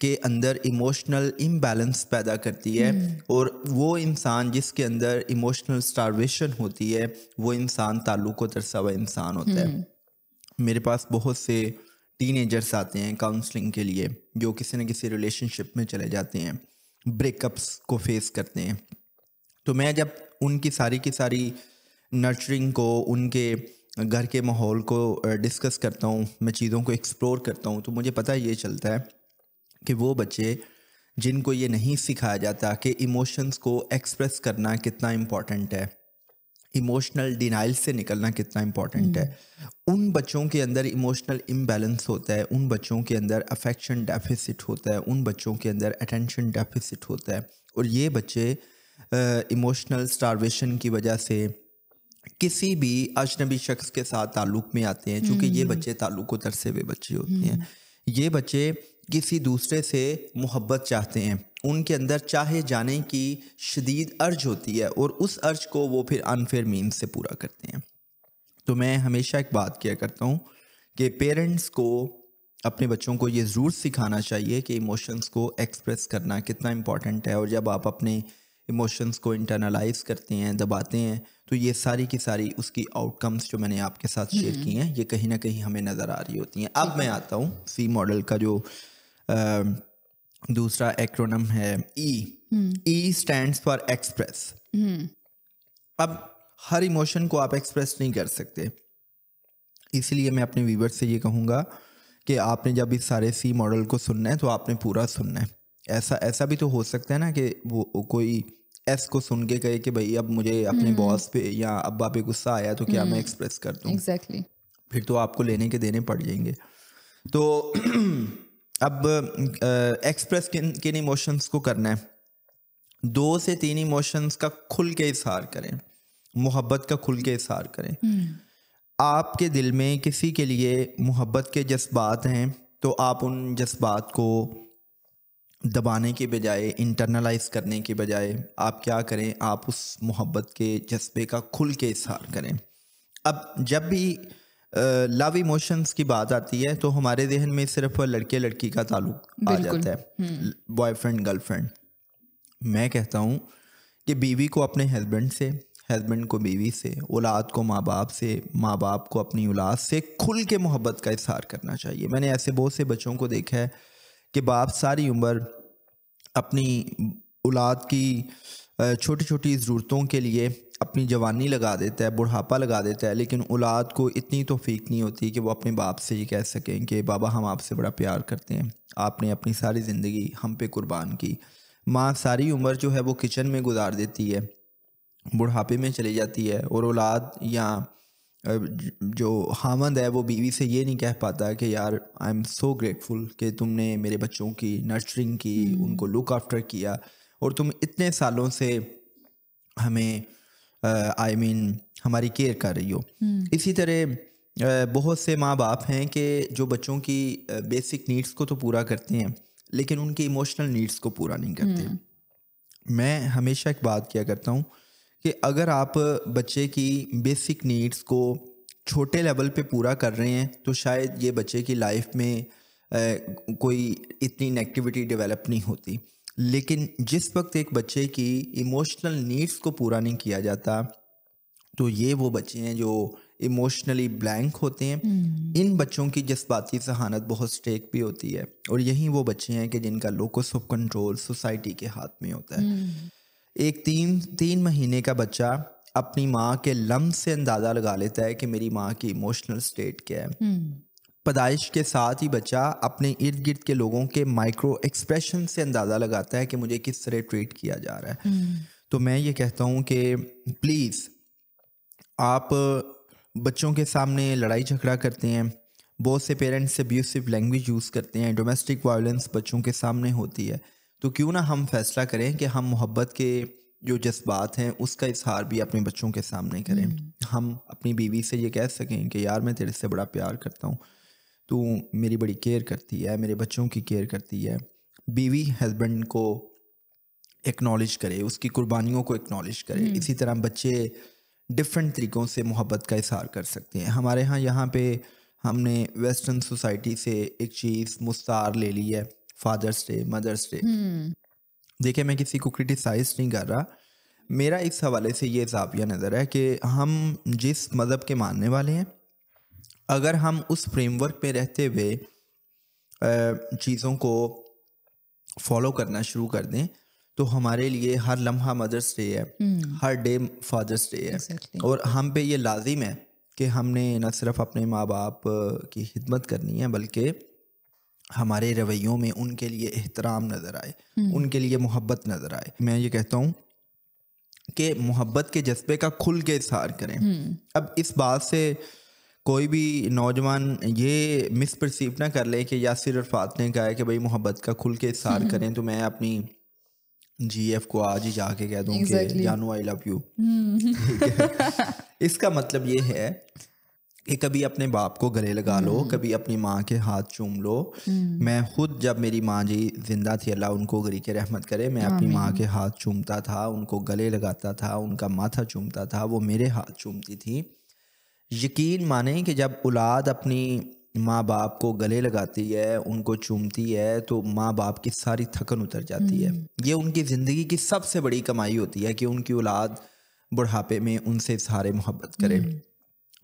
के अंदर इमोशनल इम्बैलेंस पैदा करती है हम्म। और वो इंसान जिसके अंदर इमोशनल स्टारवेशन होती है वो इंसान ताल्लुक को तरसा हुआ इंसान होता है हम्म। मेरे पास बहुत से टीनेजर्स आते हैं काउंसलिंग के लिए जो किसी न किसी रिलेशनशिप में चले जाते हैं ब्रेकअप्स को फेस करते हैं तो मैं जब उनकी सारी की सारी नर्चरिंग को उनके घर के माहौल को डिस्कस करता हूँ मैं चीज़ों को एक्सप्लोर करता हूँ तो मुझे पता ये चलता है कि वो बच्चे जिनको ये नहीं सिखाया जाता कि इमोशंस को एक्सप्रेस करना कितना इम्पॉर्टेंट है इमोशनल डिनाइल से निकलना कितना इम्पॉर्टेंट है हम्म। उन बच्चों के अंदर इमोशनल इम्बेलेंस होता है उन बच्चों के अंदर अफेक्शन डेफिसिट होता है उन बच्चों के अंदर अटेंशन डेफिसिट होता है और ये बच्चे इमोशनल स्टारवेशन की वजह से किसी भी अजनबी शख्स के साथ ताल्लुक में आते हैं चूंकि ये हम्म। बच्चे ताल्लुक को तरसे हुए बच्चे होते हम्म। हैं ये बच्चे किसी दूसरे से मोहब्बत चाहते हैं उनके अंदर चाहे जाने की शदीद अर्ज होती है और उस अर्ज को वो फिर अनफेयर मीन से पूरा करते हैं तो मैं हमेशा एक बात किया करता हूँ कि पेरेंट्स को अपने बच्चों को ये ज़रूर सिखाना चाहिए कि इमोशंस को एक्सप्रेस करना कितना इम्पॉर्टेंट है और जब आप अपने इमोशंस को इंटरनलाइज करते हैं दबाते हैं तो ये सारी की सारी उसकी आउटकम्स जो मैंने आपके साथ शेयर हम्म। की हैं ये कहीं ना कहीं हमें नज़र आ रही होती हैं अब मैं आता हूँ सी मॉडल का जो आ, दूसरा एक्रोनम है E E stand for express अब हर इमोशन को आप एक्सप्रेस नहीं कर सकते इसलिए मैं अपने व्यूवर से ये कहूँगा कि आपने जब इस सारे सी मॉडल को सुनना है तो आपने पूरा सुनना है ऐसा ऐसा भी तो हो सकता है ना कि वो कोई एस को सुन के कहे कि भाई अब मुझे अपने हम्म। बॉस पे या अब्बा पे गुस्सा आया तो क्या मैं एक्सप्रेस हम्म। कर दूँ एग्जैक्टली exactly. फिर तो आपको लेने के देने पड़ जाएंगे तो [clears throat] अब एक्सप्रेस किन किन इमोशंस को करना है दो से तीन इमोशंस का खुल के इजहार करें मोहब्बत का खुल के इजहार करें हम्म। आपके दिल में किसी के लिए मोहब्बत के जज्बात हैं तो आप उन जज्बात को दबाने के बजाय इंटरनलाइज करने के बजाय आप क्या करें आप उस मोहब्बत के जज्बे का खुल के इजहार करें अब जब भी लव इमोशंस की बात आती है तो हमारे जहन में सिर्फ लड़के लड़की का ताल्लुक आ जाता है बॉयफ्रेंड हम्म। गर्लफ्रेंड मैं कहता हूँ कि बीवी को अपने हस्बैंड से हस्बैंड को बीवी से औलाद को माँ बाप से माँ बाप को अपनी औलाद से खुल के मोहब्बत का इजहार करना चाहिए मैंने ऐसे बहुत से बच्चों को देखा है कि बाप सारी उम्र अपनी औलाद की छोटी छोटी ज़रूरतों के लिए अपनी जवानी लगा देता है बुढ़ापा लगा देता है लेकिन औलाद को इतनी तोफीक नहीं होती कि वो अपने बाप से ये कह सकें कि बाबा हम आपसे बड़ा प्यार करते हैं आपने अपनी सारी ज़िंदगी हम पे कुर्बान की माँ सारी उम्र जो है वो किचन में गुजार देती है बुढ़ापे में चली जाती है और औलाद या जो हामद है वो बीवी से ये नहीं कह पाता कि यार आई एम सो ग्रेटफुल कि तुमने मेरे बच्चों की नर्चरिंग की हम्म। उनको लुक आफ्टर किया और तुम इतने सालों से हमें आई मीन mean, हमारी केयर कर रही हो हम्म। इसी तरह बहुत से माँ बाप हैं कि जो बच्चों की बेसिक नीड्स को तो पूरा करते हैं लेकिन उनके इमोशनल नीड्स को पूरा नहीं करते हम्म। मैं हमेशा एक बात किया करता हूँ कि अगर आप बच्चे की बेसिक नीड्स को छोटे लेवल पे पूरा कर रहे हैं तो शायद ये बच्चे की लाइफ में कोई इतनी नेगेटिविटी डेवलप नहीं होती लेकिन जिस वक्त एक बच्चे की इमोशनल नीड्स को पूरा नहीं किया जाता तो ये वो बच्चे हैं जो इमोशनली ब्लैंक होते हैं हम्म। इन बच्चों की जज्बाती जहानत बहुत स्टेक भी होती है और यही वो बच्चे हैं कि जिनका लोकस ऑफ कंट्रोल सोसाइटी के हाथ में होता है हम्म। एक तीन तीन महीने का बच्चा अपनी माँ के लम्ब से अंदाज़ा लगा लेता है कि मेरी माँ की इमोशनल स्टेट क्या है हम्म। पैदाइश के साथ ही बच्चा अपने इर्द गिर्द के लोगों के माइक्रो एक्सप्रेशन से अंदाज़ा लगाता है कि मुझे किस तरह ट्रीट किया जा रहा है हम्म। तो मैं ये कहता हूँ कि प्लीज़ आप बच्चों के सामने लड़ाई झगड़ा करते हैं बहुत से पेरेंट्स अब्यूसिव लैंग्वेज यूज़ करते हैं डोमेस्टिक वायलेंस बच्चों के सामने होती है तो क्यों ना हम फैसला करें कि हम मोहब्बत के जो जज्बात हैं उसका इजहार भी अपने बच्चों के सामने करें हम्म। हम अपनी बीवी से ये कह सकें कि यार मैं तेरे से बड़ा प्यार करता हूँ तू मेरी बड़ी केयर करती है मेरे बच्चों की केयर करती है बीवी हस्बैंड को एक्नॉलेज करे उसकी कुर्बानियों को एक्नॉलेज करे हम्म। इसी तरह बच्चे डिफरेंट तरीक़ों से मोहब्बत का इजहार कर सकते हैं हमारे यहाँ यहाँ पे हमने वेस्टर्न सोसाइटी से एक चीज़ मुस्तार ले ली है फादर्स डे मदर्स डे हम्म। देखिए मैं किसी को क्रिटिसाइज नहीं कर रहा मेरा इस हवाले से ये जाविया नज़र है कि हम जिस मज़हब के मानने वाले हैं अगर हम उस फ्रेमवर्क में रहते हुए चीज़ों को फॉलो करना शुरू कर दें तो हमारे लिए हर लम्हा मदर्स डे है हम्म। हर डे फादर्स डे है और हम पे ये लाजिम है कि हमने न सिर्फ अपने माँ बाप की खिदमत करनी है बल्कि हमारे रवैयों में उनके लिए एहतराम नज़र आए हम्म। उनके लिए मोहब्बत नज़र आए मैं ये कहता हूँ कि मोहब्बत के जज्बे का खुल के इजहार करें हम्म। अब इस बात से कोई भी नौजवान ये मिसपरसीव ना कर ले कि यासिर अरफात ने कहा है कि भाई मोहब्बत का खुल के इजहार हम्म। करें तो मैं अपनी जी एफ को आज ही जाके कह दूँ exactly. जानू आई लव यू इसका मतलब ये है कि कभी अपने बाप को गले लगा लो हम्म। कभी अपनी माँ के हाथ चूम लो हम्म। मैं खुद जब मेरी माँ जी जिंदा थी अल्लाह उनको गरी के रहमत करे मैं अपनी माँ के हाथ चूमता था उनको गले लगाता था उनका माथा चूमता था वो मेरे हाथ चूमती थी यकीन माने कि जब औलाद अपनी माँ बाप को गले लगाती है उनको चूमती है तो माँ बाप की सारी थकन उतर जाती है हम्म। ये उनकी ज़िंदगी की सबसे बड़ी कमाई होती है कि उनकी औलाद बुढ़ापे में उनसे सारे मोहब्बत करे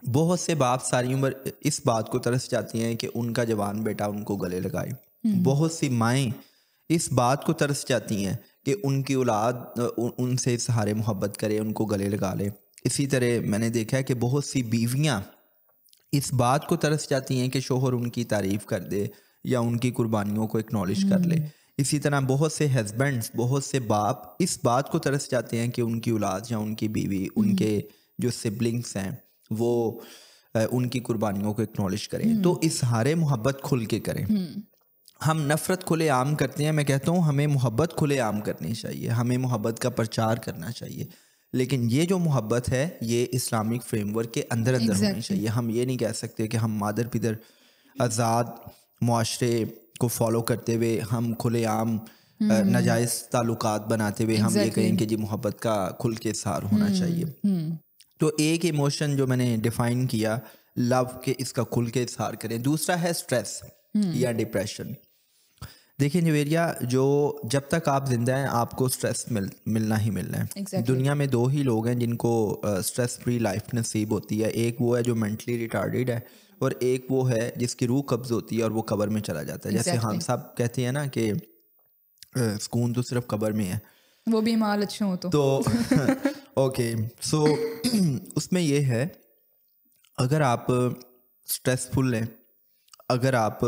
बहुत से बाप सारी उम्र इस बात को तरस जाती हैं कि उनका जवान बेटा उनको गले लगाए हम्म। बहुत सी माएँ इस बात को तरस जाती हैं कि उनकी औलाद उनसे सहारे मोहब्बत करे उनको गले लगा ले इसी तरह मैंने देखा है कि बहुत सी बीवियाँ इस बात को तरस जाती हैं कि शोहर उनकी तारीफ़ कर दे या उनकी कुर्बानियों को एक्नॉलेज कर ले हम्म। इसी तरह बहुत से हस्बैंड्स बहुत से बाप इस बात को तरस जाते हैं कि उनकी औलाद या उनकी बीवी हम्म। उनके जो सिबलिंग्स हैं वो उनकी कुर्बानियों को एक्नॉलेज करें हम्म। तो इस हारे मोहब्बत खुल के करें हम्म। हम नफ़रत खुले आम करते हैं मैं कहता हूँ हमें मोहब्बत खुले आम करनी चाहिए हमें मोहब्बत का प्रचार करना चाहिए लेकिन ये जो मोहब्बत है ये इस्लामिक फ्रेमवर्क के अंदर अंदर exactly. होनी चाहिए हम ये नहीं कह सकते कि हम मादर पिदर आज़ाद माशरे को फॉलो करते हुए हम खुलेआम हम्म। नाजायज़ ताल्लुक बनाते हुए exactly. हम ये कहें कि जी मोहब्बत का खुल के सार होना चाहिए तो एक इमोशन जो मैंने डिफाइन किया लव के इसका खुल के इजहार करें दूसरा है स्ट्रेस हम्म। या डिप्रेशन देखिए निवेरिया जो जब तक आप जिंदा हैं आपको स्ट्रेस मिल मिलना ही मिलना है exactly. दुनिया में दो ही लोग हैं जिनको स्ट्रेस फ्री लाइफ नसीब होती है एक वो है जो मेंटली रिटार्डेड है और एक वो है जिसकी रूह कब्ज होती है और वो कबर में चला जाता है exactly. जैसे हम साहब कहते हैं ना कि सुकून तो सिर्फ कबर में है वो भी माल अच्छे हो तो, तो [laughs] [laughs] ओके सो [clears throat] उसमें ये है अगर आप स्ट्रेसफुल हैं अगर आप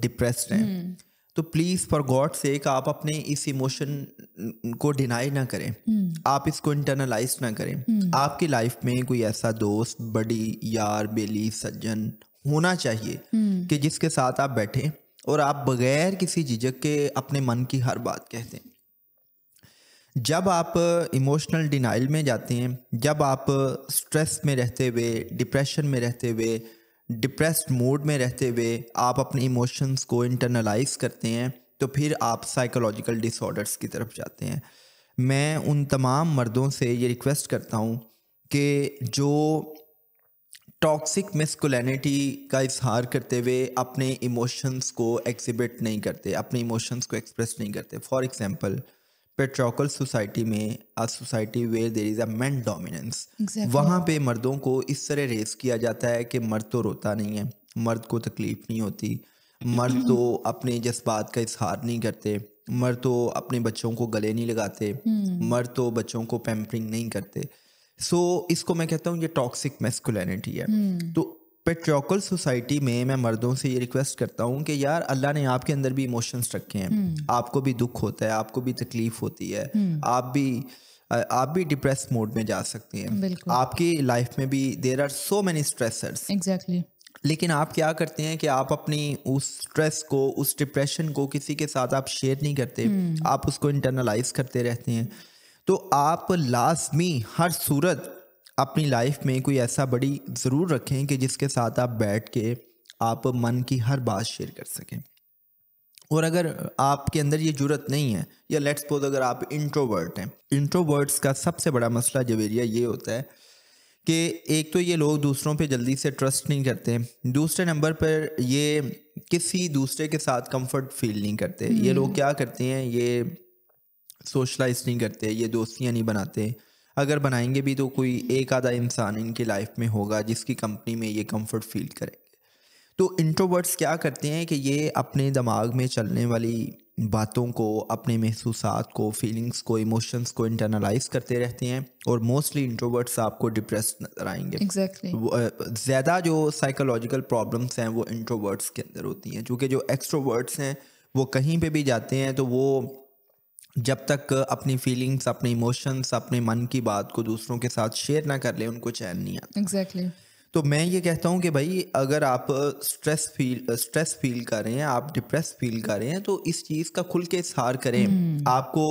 डिप्रेस हैं हम्म। तो प्लीज़ फॉर गॉड सेक आप अपने इस इमोशन को डिनाई ना करें हम्म। आप इसको इंटरनलाइज ना करें हम्म। आपकी लाइफ में कोई ऐसा दोस्त बड़ी यार बेली सज्जन होना चाहिए कि जिसके साथ आप बैठें और आप बगैर किसी झिझक के अपने मन की हर बात कहते हैं जब आप इमोशनल डिनाइल में जाते हैं जब आप स्ट्रेस में रहते हुए डिप्रेशन में रहते हुए डिप्रेस्ड मूड में रहते हुए आप अपने इमोशंस को इंटरनलाइज करते हैं तो फिर आप साइकोलॉजिकल डिसऑर्डर्स की तरफ जाते हैं मैं उन तमाम मर्दों से ये रिक्वेस्ट करता हूँ कि जो टॉक्सिक मिसकुलैनिटी का इजहार करते हुए अपने इमोशंस को एग्जिबिट नहीं करते अपने इमोशंस को एक्सप्रेस नहीं करते फॉर एग्ज़ाम्पल पेट्रोकल सोसाइटी में a society where there is a man dominance वहाँ पे मर्दों को इस तरह रेस किया जाता है कि मर्द तो रोता नहीं है मर्द को तकलीफ नहीं होती मर्द तो अपने जज्बात का इजहार नहीं करते मर्द तो अपने बच्चों को गले नहीं लगाते हम्म। मर्द तो बच्चों को पैम्परिंग नहीं करते सो so, इसको मैं कहता हूँ ये टॉक्सिक मेस्कुलैनिटी है हम्म। तो पेट्रोकल सोसाइटी में मैं मर्दों से ये रिक्वेस्ट करता हूँ कि यार अल्लाह ने आपके अंदर भी इमोशंस रखे हैं हम्म। आपको भी दुख होता है आपको भी तकलीफ होती है हम्म। आप भी आप भी डिप्रेस मोड में जा सकते हैं आपकी लाइफ में भी there are so many stressors exactly लेकिन आप क्या करते हैं कि आप अपनी उस स्ट्रेस को उस डिप्रेशन को किसी के साथ आप शेयर नहीं करते हम्म। आप उसको इंटरनलाइज करते रहते हैं तो आप लाजमी हर सूरत अपनी लाइफ में कोई ऐसा बड़ी ज़रूर रखें कि जिसके साथ आप बैठ के आप मन की हर बात शेयर कर सकें और अगर आपके अंदर ये जरूरत नहीं है या लेट्स सपोज अगर आप इंट्रोवर्ट हैं इंट्रोवर्ट्स का सबसे बड़ा मसला जवेरिया ये होता है कि एक तो ये लोग दूसरों पे जल्दी से ट्रस्ट नहीं करते दूसरे नंबर पर ये किसी दूसरे के साथ कंफर्ट फील नहीं करते ये लोग हम्म। क्या करते हैं ये सोशलाइज नहीं करते ये दोस्तियाँ नहीं बनाते अगर बनाएंगे भी तो कोई एक आधा इंसान इनकी लाइफ में होगा जिसकी कंपनी में ये कंफर्ट फील करेंगे तो इंट्रोवर्ट्स क्या करते हैं कि ये अपने दिमाग में चलने वाली बातों को अपने महसूस को फीलिंग्स को इमोशंस को इंटरनलाइज करते रहते हैं और मोस्टली इंट्रोवर्ट्स आपको डिप्रेस नजर आएंगे एग्जैक्टली exactly. ज़्यादा जो साइकोलॉजिकल प्रॉब्लम्स हैं वो इंट्रोवर्ट्स के अंदर होती हैं चूँकि जो एक्सट्रोवर्ट्स हैं वो कहीं पे भी जाते हैं तो वो जब तक अपनी फीलिंग्स अपने इमोशंस अपने मन की बात को दूसरों के साथ शेयर ना कर ले उनको चैन नहीं आता एग्जैक्टली exactly. तो मैं ये कहता हूँ कि भाई अगर आप स्ट्रेस फील स्ट्रेस फील कर रहे हैं आप डिप्रेस फील कर रहे हैं तो इस चीज़ का खुल के इजहार करें hmm. आपको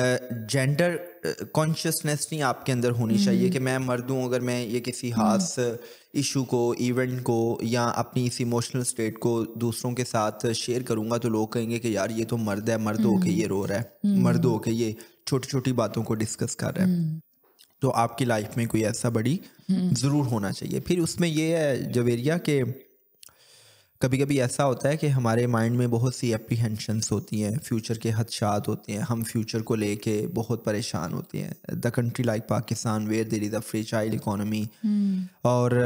जेंडर कॉन्शियसनेस uh, नहीं आपके अंदर होनी hmm. चाहिए कि मैं मर्द हूँ अगर मैं ये किसी hmm. खास इशू uh, को इवेंट को या अपनी इस इमोशनल स्टेट को दूसरों के साथ शेयर करूँगा तो लोग कहेंगे कि यार ये तो मर्द है मर्द hmm. होके ये रो रहा है मर्द होके ये छोटी छोटी बातों को डिस्कस कर रहा है तो आपकी लाइफ में कोई ऐसा बड़ी ज़रूर होना चाहिए फिर उसमें ये है जवेरिया के कभी कभी ऐसा होता है कि हमारे माइंड में बहुत सी अप्रीहेंशंस होती हैं फ्यूचर के हदशात होते हैं हम फ्यूचर को लेके बहुत परेशान होते हैं the country like Pakistan where there is a child economy और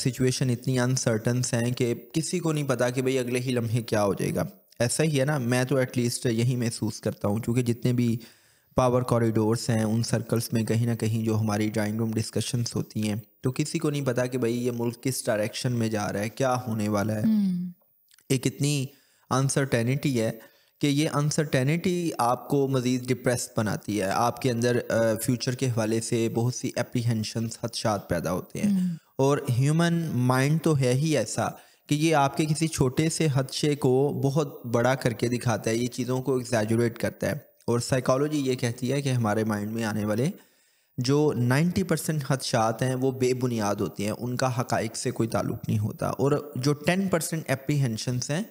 सिचुएशन uh, इतनी अनसर्टन्स हैं कि किसी को नहीं पता कि भाई अगले ही लम्हे क्या हो जाएगा ऐसा ही है ना मैं तो एटलीस्ट यही महसूस करता हूँ क्योंकि जितने भी पावर कॉरिडोर्स हैं उन सर्कल्स में कहीं ना कहीं जो हमारी ड्राइंग रूम डिस्कशंस होती हैं तो किसी को नहीं पता कि भाई ये मुल्क किस डायरेक्शन में जा रहा है क्या होने वाला है हम्म। एक इतनी अनसर्टेनिटी है कि ये अनसर्टेनिटी आपको मज़ीद डिप्रेस बनाती है आपके अंदर फ्यूचर के हवाले से बहुत सी अप्रीहेंशन खदशात पैदा होते हैं हम्म। और ह्यूमन माइंड तो है ही ऐसा कि ये आपके किसी छोटे से हदशे को बहुत बड़ा करके दिखाता है ये चीज़ों को एग्जैजुरेट करता है और साइकोलॉजी ये कहती है कि हमारे माइंड में आने वाले जो 90 परसेंट खदशात हैं वो बेबुनियाद होती हैं उनका हकाइक से कोई ताल्लुक नहीं होता और जो 10 परसेंट एप्रीहेंशनस हैं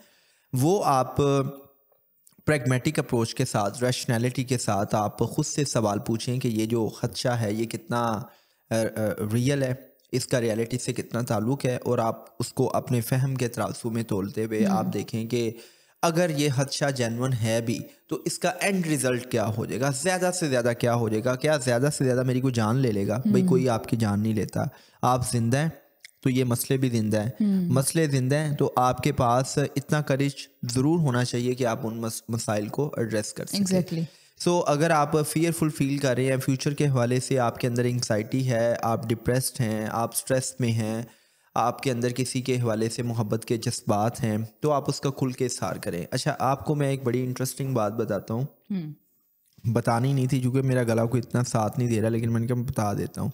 वो आप प्रेगमेटिक अप्रोच के साथ रैशनैलिटी के साथ आप ख़ुद से सवाल पूछें कि ये जो खदशा है ये कितना रियल है इसका रियलिटी से कितना ताल्लुक है और आप उसको अपने फहम के तरासू में तोलते हुए हम्म। आप देखें कि अगर ये हदशा जैनवन है भी तो इसका एंड रिजल्ट क्या हो जाएगा ज़्यादा से ज़्यादा क्या हो जाएगा क्या ज़्यादा से ज़्यादा मेरी को जान ले लेगा भाई हम्म। कोई आपकी जान नहीं लेता आप जिंदा हैं तो ये मसले भी जिंदा हैं हम्म। मसले जिंदा हैं तो आपके पास इतना करिश ज़रूर होना चाहिए कि आप उन मस, मसाइल को एड्रेस कर सकें exactly. सो so, अगर आप फियरफुल फील कर रहे हैं फ्यूचर के हवाले से आपके अंदर एंगजाइटी है आप डिप्रेस्ड हैं आप स्ट्रेस में हैं आपके अंदर किसी के हवाले से मोहब्बत के जज्बात हैं तो आप उसका खुल के इसार करें अच्छा आपको मैं एक बड़ी इंटरेस्टिंग बात बताता हूँ हम्म। बतानी नहीं थी क्योंकि मेरा गला को इतना साथ नहीं दे रहा लेकिन मैंने कहा बता देता हूँ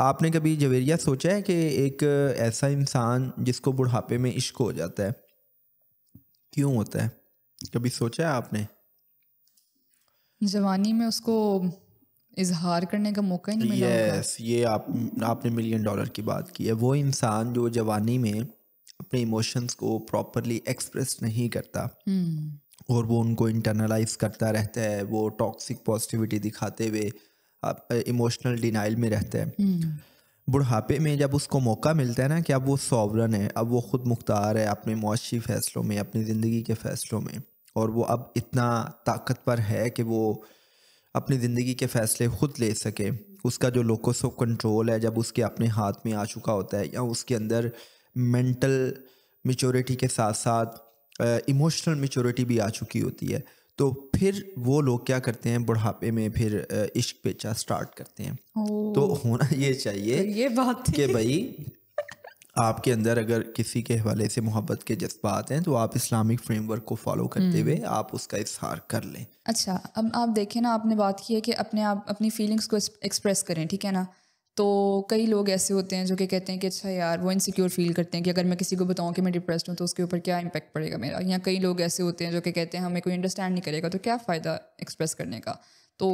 आपने कभी जवेरिया सोचा है कि एक ऐसा इंसान जिसको बुढ़ापे में इश्क हो जाता है क्यों होता है कभी सोचा है आपने जवानी में उसको इजहार करने का मौका ही नहीं मिला यस ये आप आपने मिलियन डॉलर की बात की है वो इंसान जो जवानी में अपने इमोशंस को प्रॉपरली एक्सप्रेस नहीं करता हम्म। और वो उनको इंटरनलाइज करता रहता है वो टॉक्सिक पॉजिटिविटी दिखाते हुए इमोशनल डिनाइल में रहता है हम्म। बुढ़ापे में जब उसको मौका मिलता है ना कि अब वो सॉवरन है अब वो खुद मुख्तार है अपने मुशी फैसलों में अपनी ज़िंदगी के फैसलों में और वो अब इतना ताकतवर है कि वो अपनी ज़िंदगी के फैसले खुद ले सके उसका जो लोकस ऑफ कंट्रोल है जब उसके अपने हाथ में आ चुका होता है या उसके अंदर मेंटल मेचोरिटी के साथ साथ इमोशनल मेचोरिटी भी आ चुकी होती है तो फिर वो लोग क्या करते हैं बुढ़ापे में फिर इश्क पेचा स्टार्ट करते हैं तो होना ये चाहिए ये बात कि भाई आपके अंदर अगर किसी के हवाले से मोहब्बत के जज्बात हैं तो आप इस्लामिक फ्रेमवर्क को फॉलो करते हम्म। हुए आप उसका इजहार कर लें अच्छा अब आप देखें ना आपने बात की है कि अपने आप अपनी फीलिंग्स को एक्सप्रेस करें ठीक है ना तो कई लोग ऐसे होते हैं जो कि कहते हैं कि अच्छा यार वो इनसिक्योर फील करते हैं कि अगर मैं किसी को बताऊं कि मैं डिप्रेस हूँ तो उसके ऊपर क्या इम्पैक्ट पड़ेगा मेरा या कई लोग ऐसे होते हैं जो कि कहते हैं हमें कोई अंडरस्टैंड नहीं करेगा तो क्या फ़ायदा एक्सप्रेस करने का तो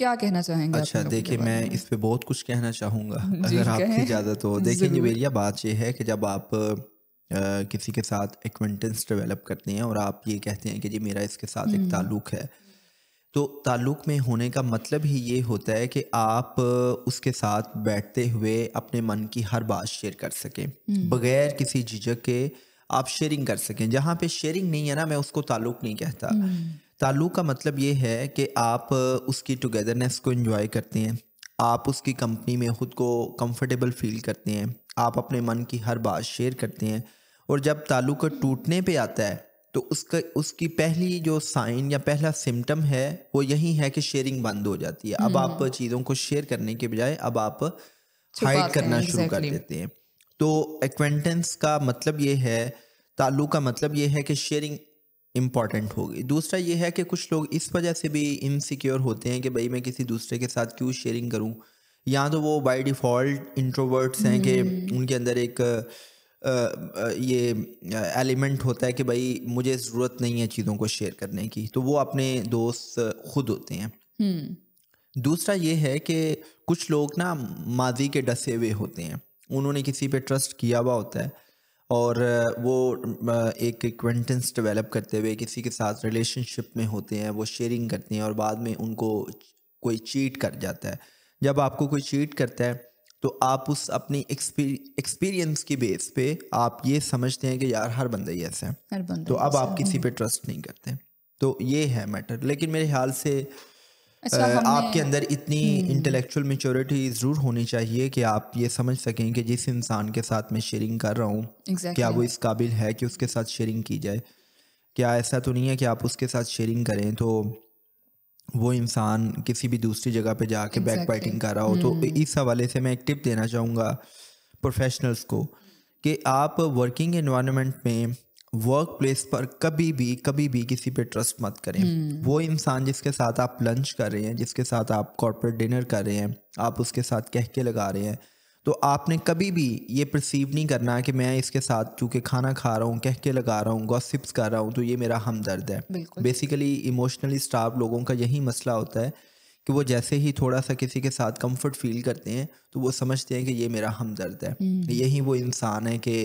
क्या कहना चाहेंगे अच्छा देखिए मैं इस पे बहुत कुछ कहना चाहूँगा [laughs] अगर आपकी इजाज़त हो देखिए निवेलिया बात यह है कि जब आप आ, किसी के साथ एक्वेंटेंस डेवलप करते हैं और आप ये कहते हैं कि जी मेरा इसके साथ एक हम्म। ताल्लुक है तो ताल्लुक में होने का मतलब ही ये होता है कि आप उसके साथ बैठते हुए अपने मन की हर बात शेयर कर सकें हम्म। बगैर किसी झिझक के आप शेयरिंग कर सकें जहाँ पे शेयरिंग नहीं है ना मैं उसको ताल्लुक नहीं कहता नहीं। हम्म। ताल्लुक़ का मतलब ये है कि आप उसकी टुगेदरनेस को इन्जॉय करते हैं आप उसकी कंपनी में ख़ुद को कंफर्टेबल फील करते हैं आप अपने मन की हर बात शेयर करते हैं और जब ताल्लुक़ टूटने पे आता है तो उसका उसकी पहली जो साइन या पहला सिम्टम है वो यही है कि शेयरिंग बंद हो जाती है अब आप हम्म। चीज़ों को शेयर करने के बजाय अब आप हाइड करना शुरू कर देते हैं तो एक्वेंटेंस का मतलब ये है ताल्लुक का मतलब ये है कि शेयरिंग इम्पॉर्टेंट होगी दूसरा ये है कि कुछ लोग इस वजह से भी इनसिक्योर होते हैं कि भाई मैं किसी दूसरे के साथ क्यों शेयरिंग करूं या तो वो बाय डिफ़ॉल्ट इंट्रोवर्ट्स हैं कि हम्म। उनके अंदर एक आ, ये एलिमेंट होता है कि भाई मुझे ज़रूरत नहीं है चीज़ों को शेयर करने की तो वो अपने दोस्त खुद होते हैं हम्म। दूसरा ये है कि कुछ लोग ना माजी के डसे हुए होते हैं उन्होंने किसी पे ट्रस्ट किया हुआ होता है और वो एक क्वेंटेंस डेवलप करते हुए किसी के साथ रिलेशनशिप में होते हैं वो शेयरिंग करते हैं और बाद में उनको कोई चीट कर जाता है जब आपको कोई चीट करता है तो आप उस अपनी एक्सपीरियंस की बेस पे आप ये समझते हैं कि यार हर बंदा ही ऐसा है तो अब आप किसी पे ट्रस्ट नहीं करते तो ये है मैटर लेकिन मेरे ख्याल से अच्छा, आपके अंदर इतनी इंटेलेक्चुअल हम्म। मेच्योरिटी जरूर होनी चाहिए कि आप ये समझ सकें कि जिस इंसान के साथ मैं शेयरिंग कर रहा हूँ exactly. क्या वो इस काबिल है कि उसके साथ शेयरिंग की जाए क्या ऐसा तो नहीं है कि आप उसके साथ शेयरिंग करें तो वो इंसान किसी भी दूसरी जगह पे जाके exactly. बैक बाइटिंग कर रहा हो तो हम्म। इस हवाले से मैं एक टिप देना चाहूँगा प्रोफेशनल्स को कि आप वर्किंग इन्वामेंट में वर्क प्लेस पर कभी भी कभी भी किसी पे ट्रस्ट मत करें हम्म। वो इंसान जिसके साथ आप लंच कर रहे हैं जिसके साथ आप कॉर्पोरेट डिनर कर रहे हैं आप उसके साथ कह के लगा रहे हैं तो आपने कभी भी ये परसीव नहीं करना कि मैं इसके साथ चूँकि खाना खा रहा हूँ कह के लगा रहा हूँ गॉसिप्स कर रहा हूँ तो ये मेरा हमदर्द है बेसिकली इमोशनली स्टाफ लोगों का यही मसला होता है कि वो जैसे ही थोड़ा सा किसी के साथ कंफर्ट फील करते हैं तो वो समझते हैं कि ये मेरा हमदर्द है हम्म। यही वो इंसान है कि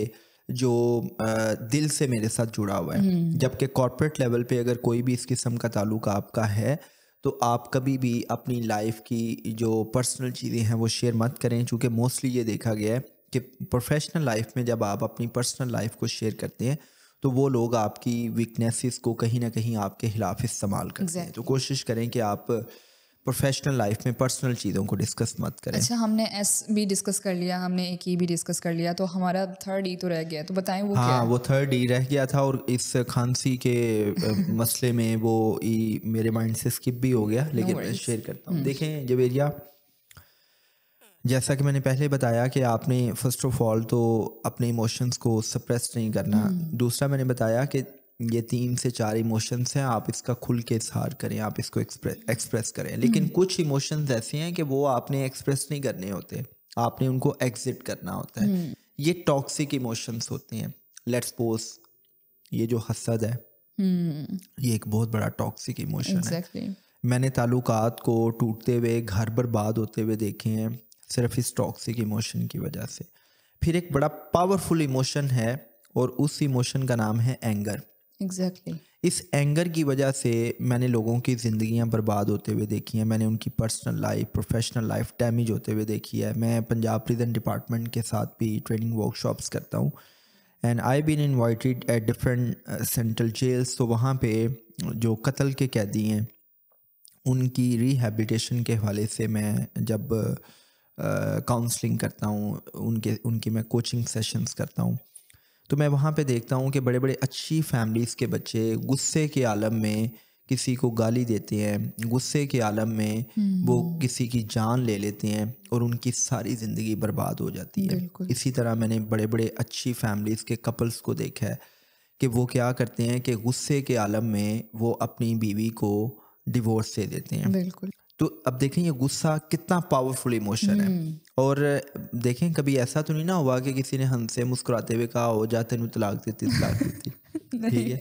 जो दिल से मेरे साथ जुड़ा हुआ है हम्म। जबकि कॉरपोरेट लेवल पे अगर कोई भी इस किस्म का ताल्लुक आपका है तो आप कभी भी अपनी लाइफ की जो पर्सनल चीज़ें हैं वो शेयर मत करें चूँकि मोस्टली ये देखा गया है कि प्रोफेशनल लाइफ में जब आप अपनी पर्सनल लाइफ को शेयर करते हैं तो वो लोग आपकी वीकनेसेस को कहीं ना कहीं आपके खिलाफ इस्तेमाल करते exactly. हैं तो कोशिश करें कि आप प्रोफेशनल लाइफ में पर्सनल चीज़ों को डिस्कस मत करें अच्छा हमने एस भी डिस्कस कर लिया हमने एक ई भी डिस्कस कर लिया तो हमारा थर्ड ई e तो रह गया तो बताएं वो हाँ क्या है? वो थर्ड ई e रह गया था और इस खांसी के मसले में वो ई e मेरे माइंड से स्किप भी हो गया लेकिन no शेयर करता हूँ हम्म। देखें जबेरिया जैसा कि मैंने पहले बताया कि आपने फर्स्ट ऑफ ऑल तो अपने इमोशंस को सप्रेस नहीं करना हम्म। दूसरा मैंने बताया कि ये तीन से चार इमोशंस हैं आप इसका खुल के इजहार करें आप इसको एक्सप्रेस एक्सप्रेस करें लेकिन हम्म। कुछ इमोशंस ऐसे हैं कि वो आपने एक्सप्रेस नहीं करने होते आपने उनको एग्जिट करना होता है हम्म। ये टॉक्सिक इमोशंस होते हैं लेट्स पोज ये जो हसद है हम्म। ये एक बहुत बड़ा टॉक्सिक इमोशन exactly. है मैंने ताल्लुकात को टूटते हुए घर बर्बाद होते हुए देखे हैं सिर्फ इस टॉक्सिक इमोशन की वजह से फिर एक बड़ा पावरफुल इमोशन है और उस इमोशन का नाम है एंगर एग्जैक्टली exactly. इस एंगर की वजह से मैंने लोगों की ज़िंदियाँ बर्बाद होते हुए देखी हैं मैंने उनकी personal life professional life damage होते हुए देखी है मैं पंजाब प्रिजन डिपार्टमेंट के साथ भी ट्रेनिंग वर्कशॉप्स करता हूँ and I been invited at different central jails तो वहाँ पे जो कत्ल के कैदी हैं उनकी रिहेबिटेशन के हवाले से मैं जब काउंसलिंग uh, करता हूँ उनके उनकी मैं कोचिंग सेशंस करता हूँ तो मैं वहाँ पे देखता हूँ कि बड़े बड़े अच्छी फैमिलीज़ के बच्चे गुस्से के आलम में किसी को गाली देते हैं गुस्से के आलम में वो हम्म। किसी की जान ले लेते हैं और उनकी सारी ज़िंदगी बर्बाद हो जाती है इसी तरह मैंने बड़े बड़े अच्छी फैमिलीज़ के कपल्स को देखा है कि वो क्या करते हैं कि गुस्से के आलम में वो अपनी बीवी को डिवोर्स दे देते हैं बिल्कुल तो अब देखें ये गुस्सा कितना पावरफुल इमोशन है हम्म। और देखें कभी ऐसा तो नहीं ना हुआ कि किसी ने हंसे मुस्कुराते हुए कहा हो जाते तलाक देती तलाक [laughs] देती ठीक है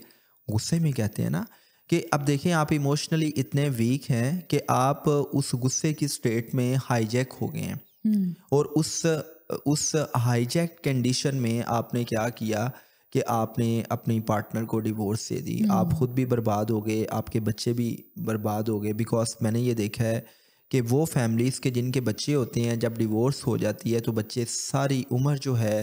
गुस्से में कहते हैं ना कि अब देखें आप इमोशनली इतने वीक हैं कि आप उस गुस्से की स्टेट में हाईजैक हो गए हैं हम्म। और उस उस हाईजैक कंडीशन में आपने क्या किया कि आपने अपनी पार्टनर को डिवोर्स दे दी हम्म। आप खुद भी बर्बाद हो गए आपके बच्चे भी बर्बाद हो गए बिकॉज मैंने ये देखा है कि वो फैमिलीज़ के जिनके बच्चे होते हैं जब डिवोर्स हो जाती है तो बच्चे सारी उम्र जो है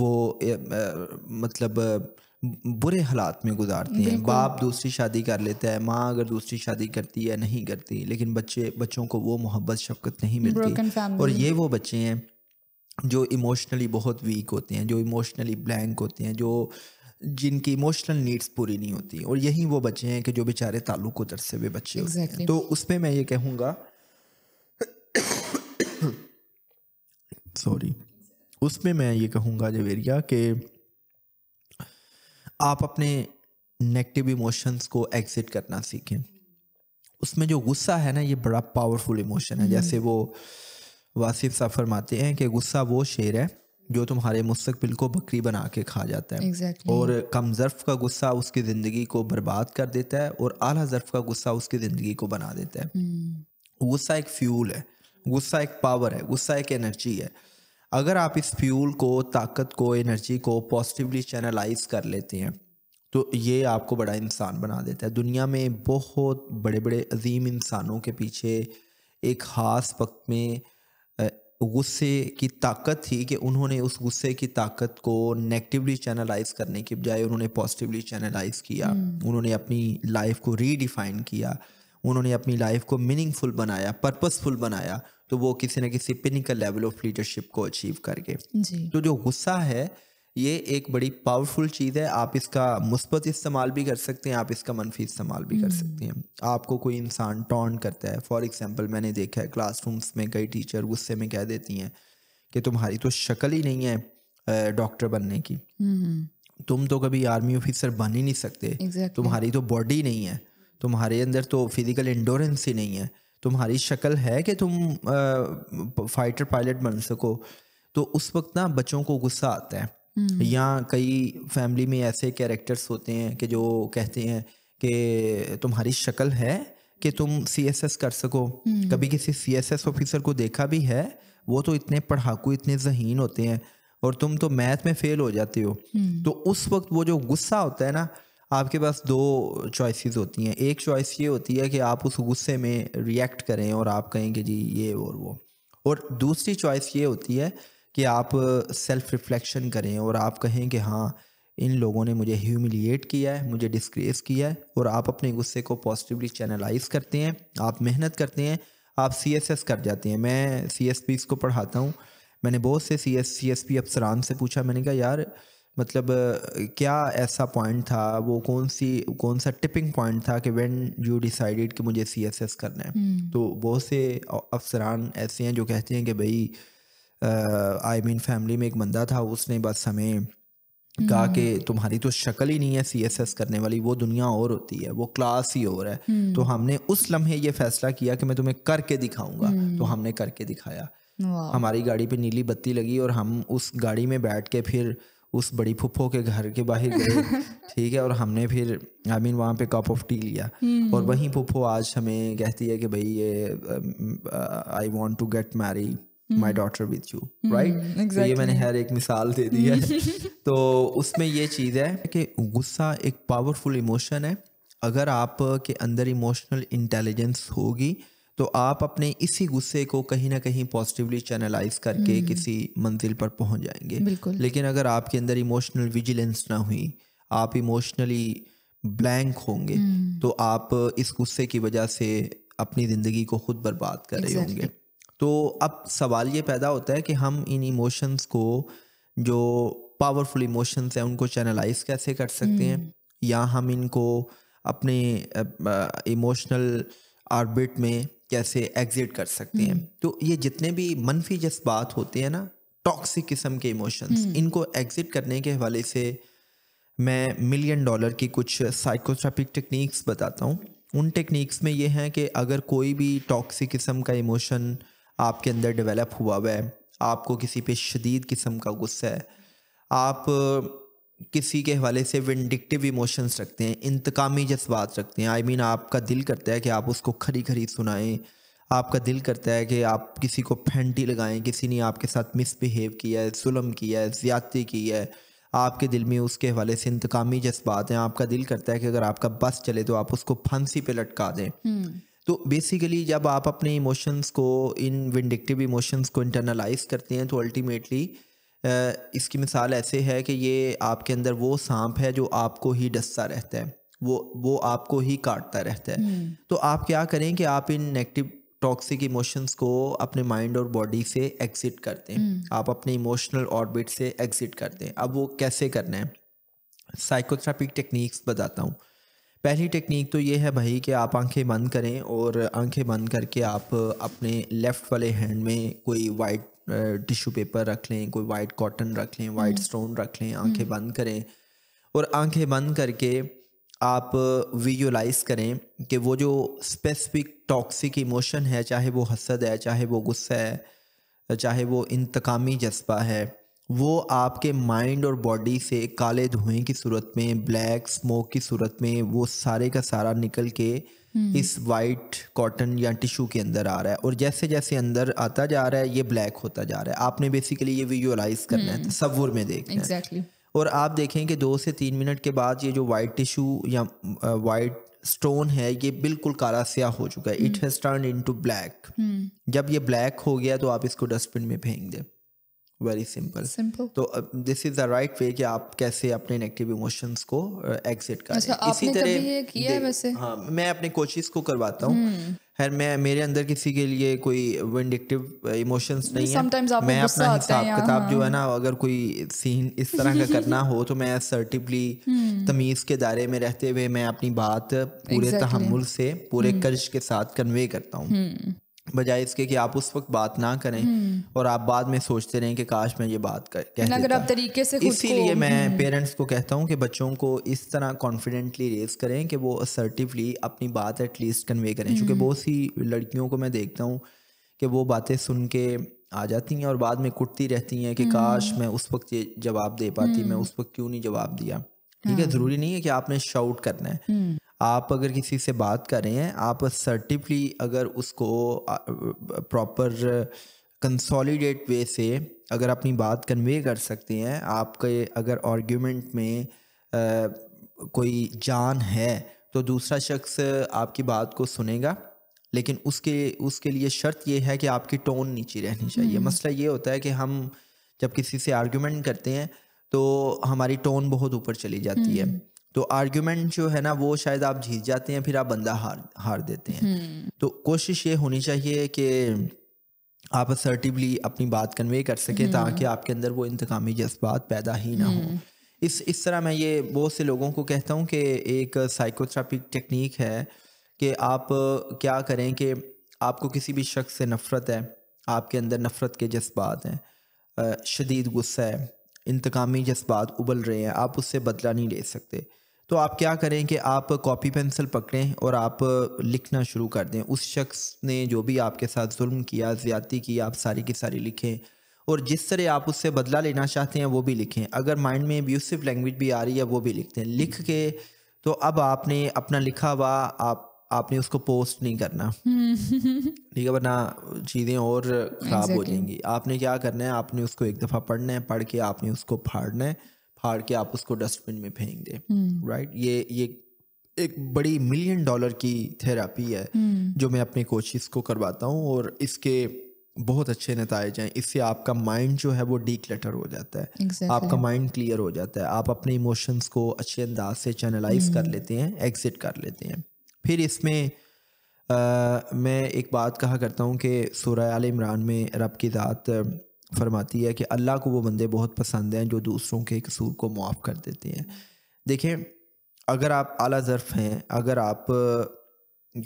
वो ए, ए, मतलब बुरे हालात में गुजारते हैं बाप दूसरी शादी कर लेता है माँ अगर दूसरी शादी करती है नहीं करती लेकिन बच्चे बच्चों को वो मोहब्बत शफकत नहीं मिलती और ये वो बच्चे हैं जो इमोशनली बहुत वीक होते हैं जो इमोशनली ब्लैंक होते हैं जो जिनकी इमोशनल नीड्स पूरी नहीं होती और यही वो बच्चे हैं कि जो बेचारे ताल्लुक उधर से हुए बच्चे exactly. होते हैं तो उस पर मैं ये कहूँगा सॉरी उसमें मैं ये कहूँगा जवेरिया कि आप अपने नेगेटिव इमोशंस को एग्जिट करना सीखें उसमें जो गुस्सा है ना ये बड़ा पावरफुल इमोशन है जैसे हम्म। वो वासिफ साहब फरमाते हैं कि गुस्सा वो शेर है जो तुम्हारे मुस्तबिल को बकरी बना के खा जाता है exactly. और कम जरफ का गुस्सा उसकी ज़िंदगी को बर्बाद कर देता है और आला जरफ का गुस्सा उसकी ज़िंदगी को बना देता है hmm. गुस्सा एक फ्यूल है गुस्सा एक पावर है गुस्सा एक एनर्जी है अगर आप इस फ्यूल को ताकत को एनर्जी को पॉजिटिवली चैनलाइज कर लेते हैं तो ये आपको बड़ा इंसान बना देता है दुनिया में बहुत बड़े बड़े अजीम इंसानों के पीछे एक ख़ास वक्त में गुस्से की ताकत थी कि उन्होंने उस गुस्से की ताकत को नेगेटिवली चैनलाइज करने के बजाय उन्होंने हम्म। पॉजिटिवली चैनलाइज किया उन्होंने अपनी लाइफ को रीडिफाइन किया उन्होंने अपनी लाइफ को मीनिंगफुल बनाया पर्पसफुल बनाया तो वो किसी ना किसी पिनिकल लेवल ऑफ लीडरशिप को अचीव करके तो जो गुस्सा है ये एक बड़ी पावरफुल चीज़ है आप इसका मुस्बत इस्तेमाल भी कर सकते हैं आप इसका मनफी इस्तेमाल भी कर हम्म। सकते हैं आपको कोई इंसान टॉन्ट करता है फॉर एग्ज़ाम्पल मैंने देखा है क्लासरूम्स में कई टीचर गुस्से में कह देती हैं कि तुम्हारी तो शक्ल ही नहीं है डॉक्टर बनने की हम्म। तुम तो कभी आर्मी ऑफिसर बन ही नहीं सकते exactly. तुम्हारी तो बॉडी नहीं है तुम्हारे अंदर तो फिजिकल इंडोरेंस ही नहीं है तुम्हारी शक्ल है कि तुम फाइटर पायलट बन सको तो उस वक्त ना बच्चों को गुस्सा आता है हम्म। या कई फैमिली में ऐसे कैरेक्टर्स होते हैं कि जो कहते हैं कि तुम्हारी शक्ल है कि तुम सी एस एस कर सको हम्म। कभी किसी सी एस एस ऑफिसर को देखा भी है वो तो इतने पढ़ाकू इतने जहीन होते हैं और तुम तो मैथ में फेल हो जाते हो हम्म। तो उस वक्त वो जो गुस्सा होता है ना आपके पास दो चॉइसेस होती हैं एक चॉइस ये होती है कि आप उस गुस्से में रिएक्ट करें और आप कहेंगे जी ये और वो और दूसरी चॉइस ये होती है कि आप सेल्फ रिफ्लेक्शन करें और आप कहें कि हाँ इन लोगों ने मुझे ह्यूमिलिएट किया है मुझे डिस्क्रेस किया है और आप अपने गुस्से को पॉजिटिवली चैनलाइज करते हैं आप मेहनत करते हैं आप सी एस एस कर जाते हैं मैं सी एस पीस को पढ़ाता हूँ मैंने बहुत से C S C S P अफसरान से पूछा मैंने कहा यार मतलब क्या ऐसा पॉइंट था वो कौन सी कौन सा टिपिंग पॉइंट था कि व्हेन यू डिसाइडेड कि मुझे सी एस एस करना है हम्म। तो बहुत से अफसरान ऐसे हैं जो कहते हैं कि भाई आई मीन फैमिली में एक बंदा था उसने बस हमें कहा कि हम्म। तुम्हारी तो शक्ल ही नहीं है सी एस एस करने वाली वो दुनिया और होती है वो क्लास ही और है तो हम्म। हमने उस लम्हे ये फैसला किया कि मैं तुम्हें करके दिखाऊंगा तो हम्म। हमने करके दिखाया हमारी गाड़ी पे नीली बत्ती लगी और हम उस गाड़ी में बैठ के फिर उस बड़ी फुफो के घर के बाहर गए [laughs] ठीक है और हमने फिर आई मीन वहाँ पे कप ऑफ टी लिया और वहीं फुफो आज हमें कहती है कि भाई ये I want to get marry my daughter with you right ये मैंने हर एक मिसाल दे दी है [laughs] तो उसमें ये चीज़ है कि गुस्सा एक पावरफुल इमोशन है अगर आप के अंदर इमोशनल इंटेलिजेंस होगी तो आप अपने इसी गुस्से को कहीं ना कहीं पॉजिटिवली चैनलाइज करके hmm. किसी मंजिल पर पहुंच जाएंगे लेकिन अगर आपके अंदर इमोशनल विजिलेंस ना हुई आप इमोशनली ब्लैंक होंगे hmm. तो आप इस गुस्से की वजह से अपनी जिंदगी को खुद बर्बाद कर रहे होंगे तो अब सवाल ये पैदा होता है कि हम इन इमोशंस को जो पावरफुल इमोशंस हैं उनको चैनलाइज कैसे कर सकते हैं हम्म। या हम इनको अपने इमोशनल आर्बिट में कैसे एग्जिट कर सकते हैं हम्म। तो ये जितने भी मनफी जज्बात होते हैं ना टॉक्सिक किस्म के इमोशंस हम्म। इनको एग्जिट करने के हवाले से मैं मिलियन डॉलर की कुछ साइकोथेरापिक टेक्निक्स बताता हूँ उन टेक्निक्स में ये हैं कि अगर कोई भी टॉक्सिक किस्म का इमोशन आपके अंदर डेवलप हुआ हुआ है आपको किसी पे शदीद किस्म का गुस्सा है आप किसी के हवाले से विंडिक्टिव इमोशंस रखते हैं इंतकामी जज्बात रखते हैं आई मीन आपका दिल करता है कि आप उसको खरी खरी सुनाएं आपका दिल करता है कि आप किसी को फेंटी लगाएं किसी ने आपके साथ मिसबिहेव किया है जुलम किया है ज़्यादती की है आपके दिल में उसके हवाले से इंतकामी जज्बात हैं आपका दिल करता है कि अगर आपका बस चले तो आप उसको फांसी पर लटका दें हम्म। तो बेसिकली जब आप अपने इमोशंस को इन विंडिक्टिव इमोशंस को इंटरनलाइज करते हैं तो अल्टीमेटली इसकी मिसाल ऐसे है कि ये आपके अंदर वो सांप है जो आपको ही डसता रहता है वो वो आपको ही काटता रहता है हम्म। तो आप क्या करें कि आप इन नेगेटिव टॉक्सिक इमोशंस को अपने माइंड और बॉडी से एग्जिट करते हैं हम्म। आप अपने इमोशनल ऑर्बिट से एग्जिट करते हैं अब वो कैसे करना है साइकोथ्रापिक टेक्निक्स बताता हूँ पहली टेक्निक तो ये है भाई कि आप आंखें बंद करें और आंखें बंद करके आप अपने लेफ़्ट वाले हैंड में कोई वाइट टिश्यू पेपर रख लें कोई वाइट कॉटन रख लें वाइट स्टोन हम्म। रख लें हम्म। आंखें बंद करें और आंखें बंद करके आप विजुलाइज करें कि वो जो स्पेसिफिक टॉक्सिक इमोशन है चाहे वो हसद है चाहे वो गुस्सा है चाहे वो इंतकामी जज्बा है वो आपके माइंड और बॉडी से काले धुएं की सूरत में ब्लैक स्मोक की सूरत में वो सारे का सारा निकल के हम्म। इस वाइट कॉटन या टिश्यू के अंदर आ रहा है और जैसे जैसे अंदर आता जा रहा है ये ब्लैक होता जा रहा है आपने बेसिकली ये विजुअलाइज करना है हम्म। तस्वुर में देखना exactly. है और आप देखें कि दो से तीन मिनट के बाद ये जो वाइट टिश्यू या वाइट स्टोन है ये बिल्कुल काला स्याह हो चुका है it has turn into black जब ये ब्लैक हो गया तो आप इसको डस्टबिन में फेंक दें वेरी सिंपल सिंपल तो this is the right way कि आप कैसे अपने नेगेटिव इमोशंस को एग्जिट uh, करें अच्छा, इसी तरह ये किया है वैसे हाँ मैं अपने कोचिज को करवाता हूँ हम्म। खैर मैं मेरे अंदर किसी के लिए कोई विंडिक्टिव इमोशंस uh, नहीं है मैं अपना हिसाब किताब हाँ, जो है हाँ। ना अगर कोई सीन इस तरह का [laughs] करना हो तो मैं असर्टिवली हम्म। तमीज़ के दायरे में रहते हुए मैं अपनी बात पूरे exactly. तहमुल से पूरे हम्म। कर्ज के साथ कन्वे करता हूँ बजाय इसके कि आप उस वक्त बात ना करें हम्म। और आप बाद में सोचते रहें कि काश मैं ये बात कर अगर आप तरीके से इसीलिए मैं पेरेंट्स हम्म। को कहता हूँ कि बच्चों को इस तरह कॉन्फिडेंटली रेस करें कि वो असर्टिवली अपनी बात एटलीस्ट कन्वे करें क्योंकि हम्म। बहुत सी लड़कियों को मैं देखता हूँ कि वो बातें सुन के आ जाती हैं और बाद में कुटती रहती हैं कि काश मैं उस वक्त ये जवाब दे पाती मैं उस वक्त क्यों नहीं जवाब दिया ठीक है हाँ। ज़रूरी नहीं है कि आपने शाउट करना है आप अगर किसी से बात कर रहे हैं आप सर्टिफली अगर उसको प्रॉपर कंसोलिडेट वे से अगर अपनी बात कन्वे कर सकते हैं आपके अगर आर्ग्यूमेंट में आ, कोई जान है तो दूसरा शख्स आपकी बात को सुनेगा लेकिन उसके उसके लिए शर्त यह है कि आपकी टोन नीचे रहनी चाहिए हम्म। मसला ये होता है कि हम जब किसी से आर्ग्यूमेंट करते हैं तो हमारी टोन बहुत ऊपर चली जाती है हम्म। तो आर्ग्यूमेंट जो है ना वो शायद आप जीत जाते हैं फिर आप बंदा हार हार देते हैं हम्म। तो कोशिश ये होनी चाहिए कि आप असर्टिवली अपनी बात कन्वे कर सकें हम्म। ताकि आपके अंदर वो इंतकामी जज्बात पैदा ही ना हो हम्म। इस इस तरह मैं ये बहुत से लोगों को कहता हूँ कि एक साइकोथेरापिक टेक्निक है कि आप क्या करें कि आपको किसी भी शख्स से नफ़रत है आपके अंदर नफ़रत के जज्बात हैं शदीद गुस्सा है इंतकामी जज्बात उबल रहे हैं आप उससे बदला नहीं ले सकते तो आप क्या करें कि आप कॉपी पेंसिल पकड़ें और आप लिखना शुरू कर दें उस शख्स ने जो भी आपके साथ जुल्म किया ज़्यादती की आप सारी की सारी लिखें और जिस तरह आप उससे बदला लेना चाहते हैं वो भी लिखें अगर माइंड में अब्यूसिव लैंग्वेज भी आ रही है वो भी लिखते हैं लिख के तो अब आपने अपना लिखा हुआ आप आपने उसको पोस्ट नहीं करना हम्म। ठीक है वरना चीज़ें और ख़राब exactly. हो जाएंगी आपने क्या करना है आपने उसको एक दफ़ा पढ़ना है पढ़ के आपने उसको फाड़ना है फाड़ के आप उसको डस्टबिन में फेंक दें राइट ये ये एक बड़ी मिलियन डॉलर की थेरापी है हम्म। जो मैं अपने कोचिस को करवाता हूँ और इसके बहुत अच्छे नतज हैं इससे आपका माइंड जो है वो डी हो जाता है exactly. आपका माइंड क्लियर हो जाता है आप अपने इमोशंस को अच्छे अंदाज से चैनलाइज कर हम्म। लेते हैं एग्जिट कर लेते हैं फिर इसमें आ, मैं एक बात कहा करता हूँ कि सूर्य आल इमरान में रब की ज़ात फरमाती है कि अल्लाह को वो बंदे बहुत पसंद हैं जो दूसरों के कसूर को मुआफ़ कर देते हैं देखें अगर आप आला ज़र्फ़ हैं अगर आप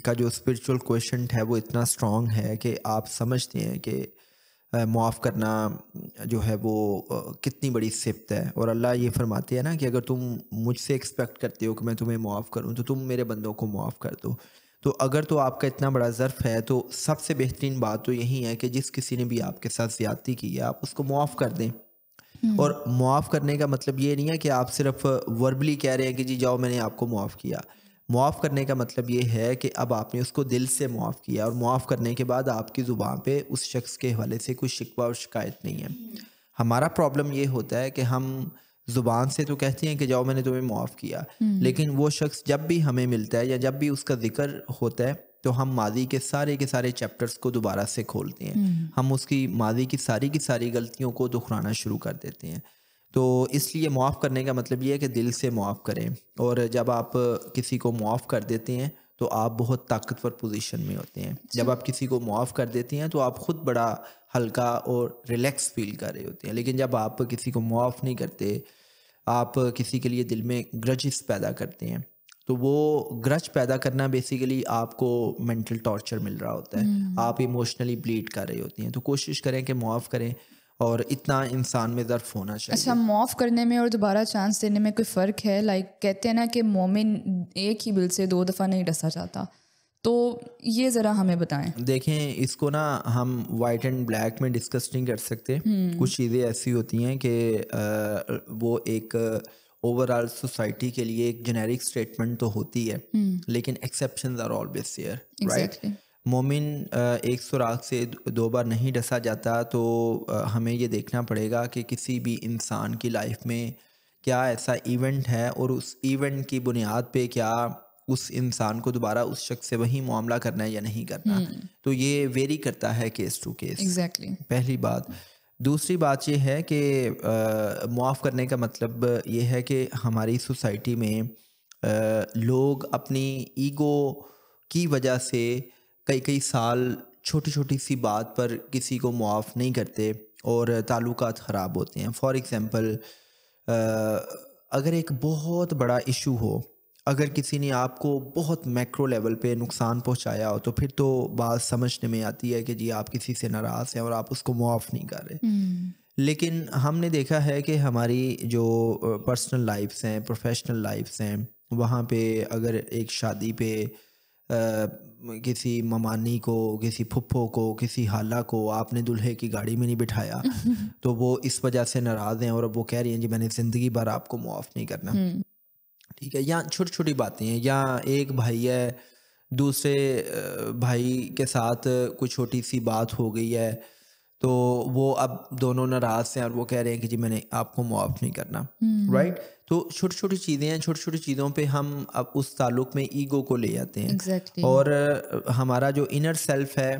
का जो स्पिरिचुअल क्वेश्चन है वो इतना स्ट्रॉन्ग है कि आप समझते हैं कि मुआफ़ करना जो है वो कितनी बड़ी सिफत है और अल्लाह ये फरमाते हैं ना कि अगर तुम मुझसे एक्सपेक्ट करते हो कि मैं तुम्हें मुआफ़ करूँ तो तुम मेरे बंदों को मुआफ़ कर दो तो अगर तो आपका इतना बड़ा ज़र्फ़ है तो सबसे बेहतरीन बात तो यही है कि जिस किसी ने भी आपके साथ ज़्यादती की है आप उसको मुआफ़ कर दें हम्म। और मुआफ़ करने का मतलब ये नहीं है कि आप सिर्फ वर्बली कह रहे हैं कि जी जाओ मैंने आपको मुआफ़ किया मुआफ़ करने का मतलब ये है कि अब आपने उसको दिल से मुआफ़ किया और मुआफ़ करने के बाद आपकी ज़ुबान पे उस शख्स के हवाले से कोई शिकवा और शिकायत नहीं है हम्म। हमारा प्रॉब्लम ये होता है कि हम ज़ुबान से तो कहती हैं कि जाओ मैंने तुम्हें माफ़ किया हम्म। लेकिन वो शख्स जब भी हमें मिलता है या जब भी उसका जिक्र होता है तो हम माजी के सारे के सारे चैप्टर्स को दोबारा से खोलते हैं हम्म। हम उसकी माजी की सारी की सारी गलतियों को दुखराना शुरू कर देते हैं तो इसलिए मुआफ़ करने का मतलब ये है कि दिल से मुआफ़ करें और जब आप किसी को मुआफ़ कर देते हैं तो आप बहुत ताकतवर पोजीशन में होते हैं जब आप किसी को मुआफ़ कर देते हैं तो आप खुद बड़ा हल्का और रिलैक्स फील कर रहे होते हैं लेकिन जब आप किसी को मुआफ़ नहीं करते आप किसी के लिए दिल में ग्रजिस पैदा करते हैं तो वो ग्रज पैदा करना बेसिकली आपको मेंटल टॉर्चर मिल रहा होता है हम्म। आप इमोशनली ब्लीड कर रही होती हैं तो कोशिश करें कि मुआफ़ करें और इतना इंसान में दर्फ होना चाहिए अच्छा मुआफ़ करने में और दोबारा चांस देने में कोई फ़र्क है लाइक कहते हैं ना कि मोमिन एक ही बिल से दो दफ़ा नहीं डसा जाता तो ये ज़रा हमें बताएं देखें इसको ना हम वाइट एंड ब्लैक में डिस्कस नहीं कर सकते हम्म। कुछ चीज़ें ऐसी होती हैं कि वो एक ओवरऑल सोसाइटी के लिए एक जेनेरिक स्टेटमेंट तो होती है हम्म। लेकिन exception are always there right मोमिन एक सुराग से दो बार नहीं डसा जाता तो हमें ये देखना पड़ेगा कि किसी भी इंसान की लाइफ में क्या ऐसा इवेंट है और उस इवेंट की बुनियाद पे क्या उस इंसान को दोबारा उस शख्स से वही मामला करना है या नहीं करना hmm. तो ये वेरी करता है केस टू केस एग्जैक्टली पहली बात दूसरी बात यह है कि मुआफ़ करने का मतलब ये है कि हमारी सोसाइटी में आ, लोग अपनी ईगो की वजह से कई कई साल छोटी छोटी सी बात पर किसी को मुआफ़ नहीं करते और ताल्लुक ख़राब होते हैं फॉर एग्ज़ाम्पल अगर एक बहुत बड़ा इशू हो अगर किसी ने आपको बहुत मैक्रो लेवल पे नुकसान पहुंचाया हो तो फिर तो बात समझने में आती है कि जी आप किसी से नाराज़ हैं और आप उसको मुआफ़ नहीं कर रहे हम्म। लेकिन हमने देखा है कि हमारी जो पर्सनल लाइफ्स हैं प्रोफेशनल लाइफ्स हैं वहाँ पे अगर एक शादी पे आ, किसी ममानी को किसी फुप्पो को किसी हाला को आपने दुल्हे की गाड़ी में नहीं बिठाया [laughs] तो वो इस वजह से नाराज़ हैं और अब वो कह रही हैं जी मैंने ज़िंदगी भर आपको मुआफ़ नहीं करना हम्म। ठीक है या छोटी छोटी बातें हैं या एक भाई है दूसरे भाई के साथ कोई छोटी सी बात हो गई है तो वो अब दोनों नाराज हैं और वो कह रहे हैं कि जी मैंने आपको मुआफ नहीं करना राइट हम्म। right? तो छोटी छोटी चीज़ें हैं छोटी छोटी चीज़ों पे हम अब उस ताल्लुक में ईगो को ले जाते हैं exactly. और हमारा जो इनर सेल्फ है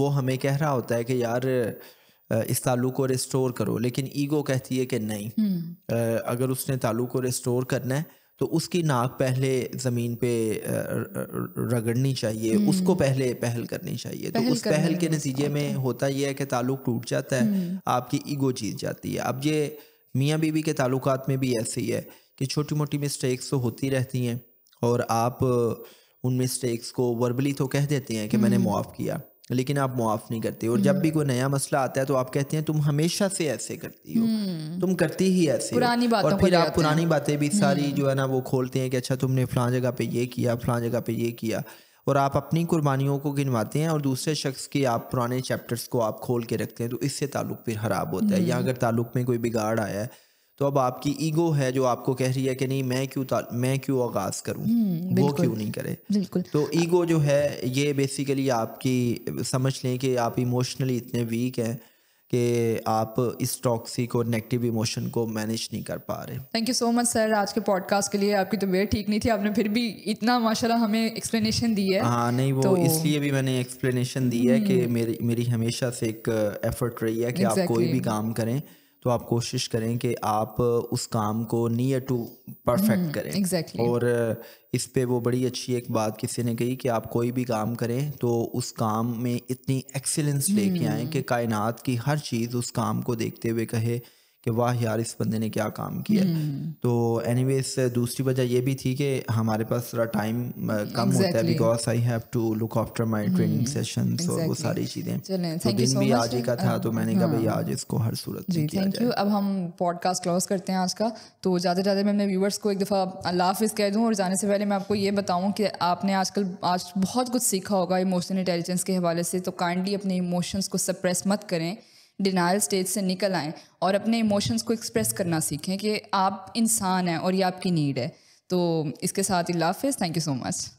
वो हमें कह रहा होता है कि यार इस ताल्लुक को रिस्टोर करो लेकिन ईगो कहती है कि नहीं हम्म। अगर उसने ताल्लुक को रिस्टोर करना है तो उसकी नाक पहले ज़मीन पे रगड़नी चाहिए हम्म। उसको पहले पहल करनी चाहिए तो उस पहल के नतीजे में होता यह है कि ताल्लुक टूट जाता है हम्म। आपकी ईगो जीत जाती है अब ये मियाँ बीवी के ताल्लुक में भी ऐसे ही है कि छोटी मोटी मिस्टेक्स तो होती रहती हैं और आप उन मिस्टेक्स को वर्बली तो कह देते हैं कि मैंने मुआफ़ हम्म। किया लेकिन आप मुआफ़ नहीं करते और जब भी कोई नया मसला आता है तो आप कहते हैं तुम हमेशा से ऐसे करती हो हम्म। तुम करती ही ऐसे पुरानी बातों और फिर आप पुरानी बातें भी सारी हम्म। जो है ना वो खोलते हैं कि अच्छा तुमने फला जगह पे ये किया फला जगह पे ये किया और आप अपनी कुर्बानियों को गिनवाते हैं और दूसरे शख्स के आप पुराने चैप्टर्स को आप खोल के रखते हैं तो इससे ताल्लुक फिर ख़राब होता है या हम्म। अगर ताल्लुक में कोई बिगाड़ आया है तो अब आपकी ईगो है जो आपको कह रही है कि नहीं मैं क्यों मैं क्यों आगाज़ करूं हम्म, वो क्यों नहीं करे बिल्कुल तो ईगो जो है ये बेसिकली आपकी समझ लें कि आप इमोशनली इतने वीक हैं कि आप इस टॉक्सिक और नेगेटिव इमोशन को मैनेज नहीं कर पा रहे thank you so much sir आज के पॉडकास्ट के लिए आपकी तबीयत ठीक नहीं थी आपने फिर भी इतना माशाल्लाह हमें एक्सप्लेनेशन दी है हाँ नहीं वो तो... इसलिए भी मैंने एक्सप्लेनेशन दी है कि हम्म। मेरी मेरी हमेशा से एक एफर्ट रही है कि exactly. आप कोई भी काम करें तो आप कोशिश करें कि आप उस काम को नियर टू परफेक्ट करें exactly. और इस पे वो बड़ी अच्छी एक बात किसी ने कही कि आप कोई भी काम करें तो उस काम में इतनी एक्सीलेंस लेके हम्म। आए कि कायनात की हर चीज़ उस काम को देखते हुए कहे कि वाह यार इस बंदे ने क्या काम किया हम्म। तो एनी दूसरी वजह यह भी थी कि हमारे पास थोड़ा टाइम कम exactly. होता है because I have to look after my training session और वो सारी चीज़ें तो दिन so भी आज ही का था हाँ, तो मैंने कहा भाई हाँ। आज इसको हर सूरत थैंक यू अब हम पॉडकास्ट क्लोज करते हैं आज का तो ज़्यादा ज़्यादा मैं अपने व्यूवर्स को एक दफ़ा अल्लाह हाफिज़ कह दूँ और जाने से पहले मैं आपको ये बताऊँ कि आपने आजकल आज बहुत कुछ सीखा होगा इमोशनल इंटेलिजेंस के हवाले से तो काइंडली अपने इमोशंस को सप्रेस मत करें डिनाइल स्टेज से निकल आएँ और अपने इमोशंस को एक्सप्रेस करना सीखें कि आप इंसान हैं और ये आपकी नीड है तो इसके साथ ही लाफिज़ थैंक यू सो मच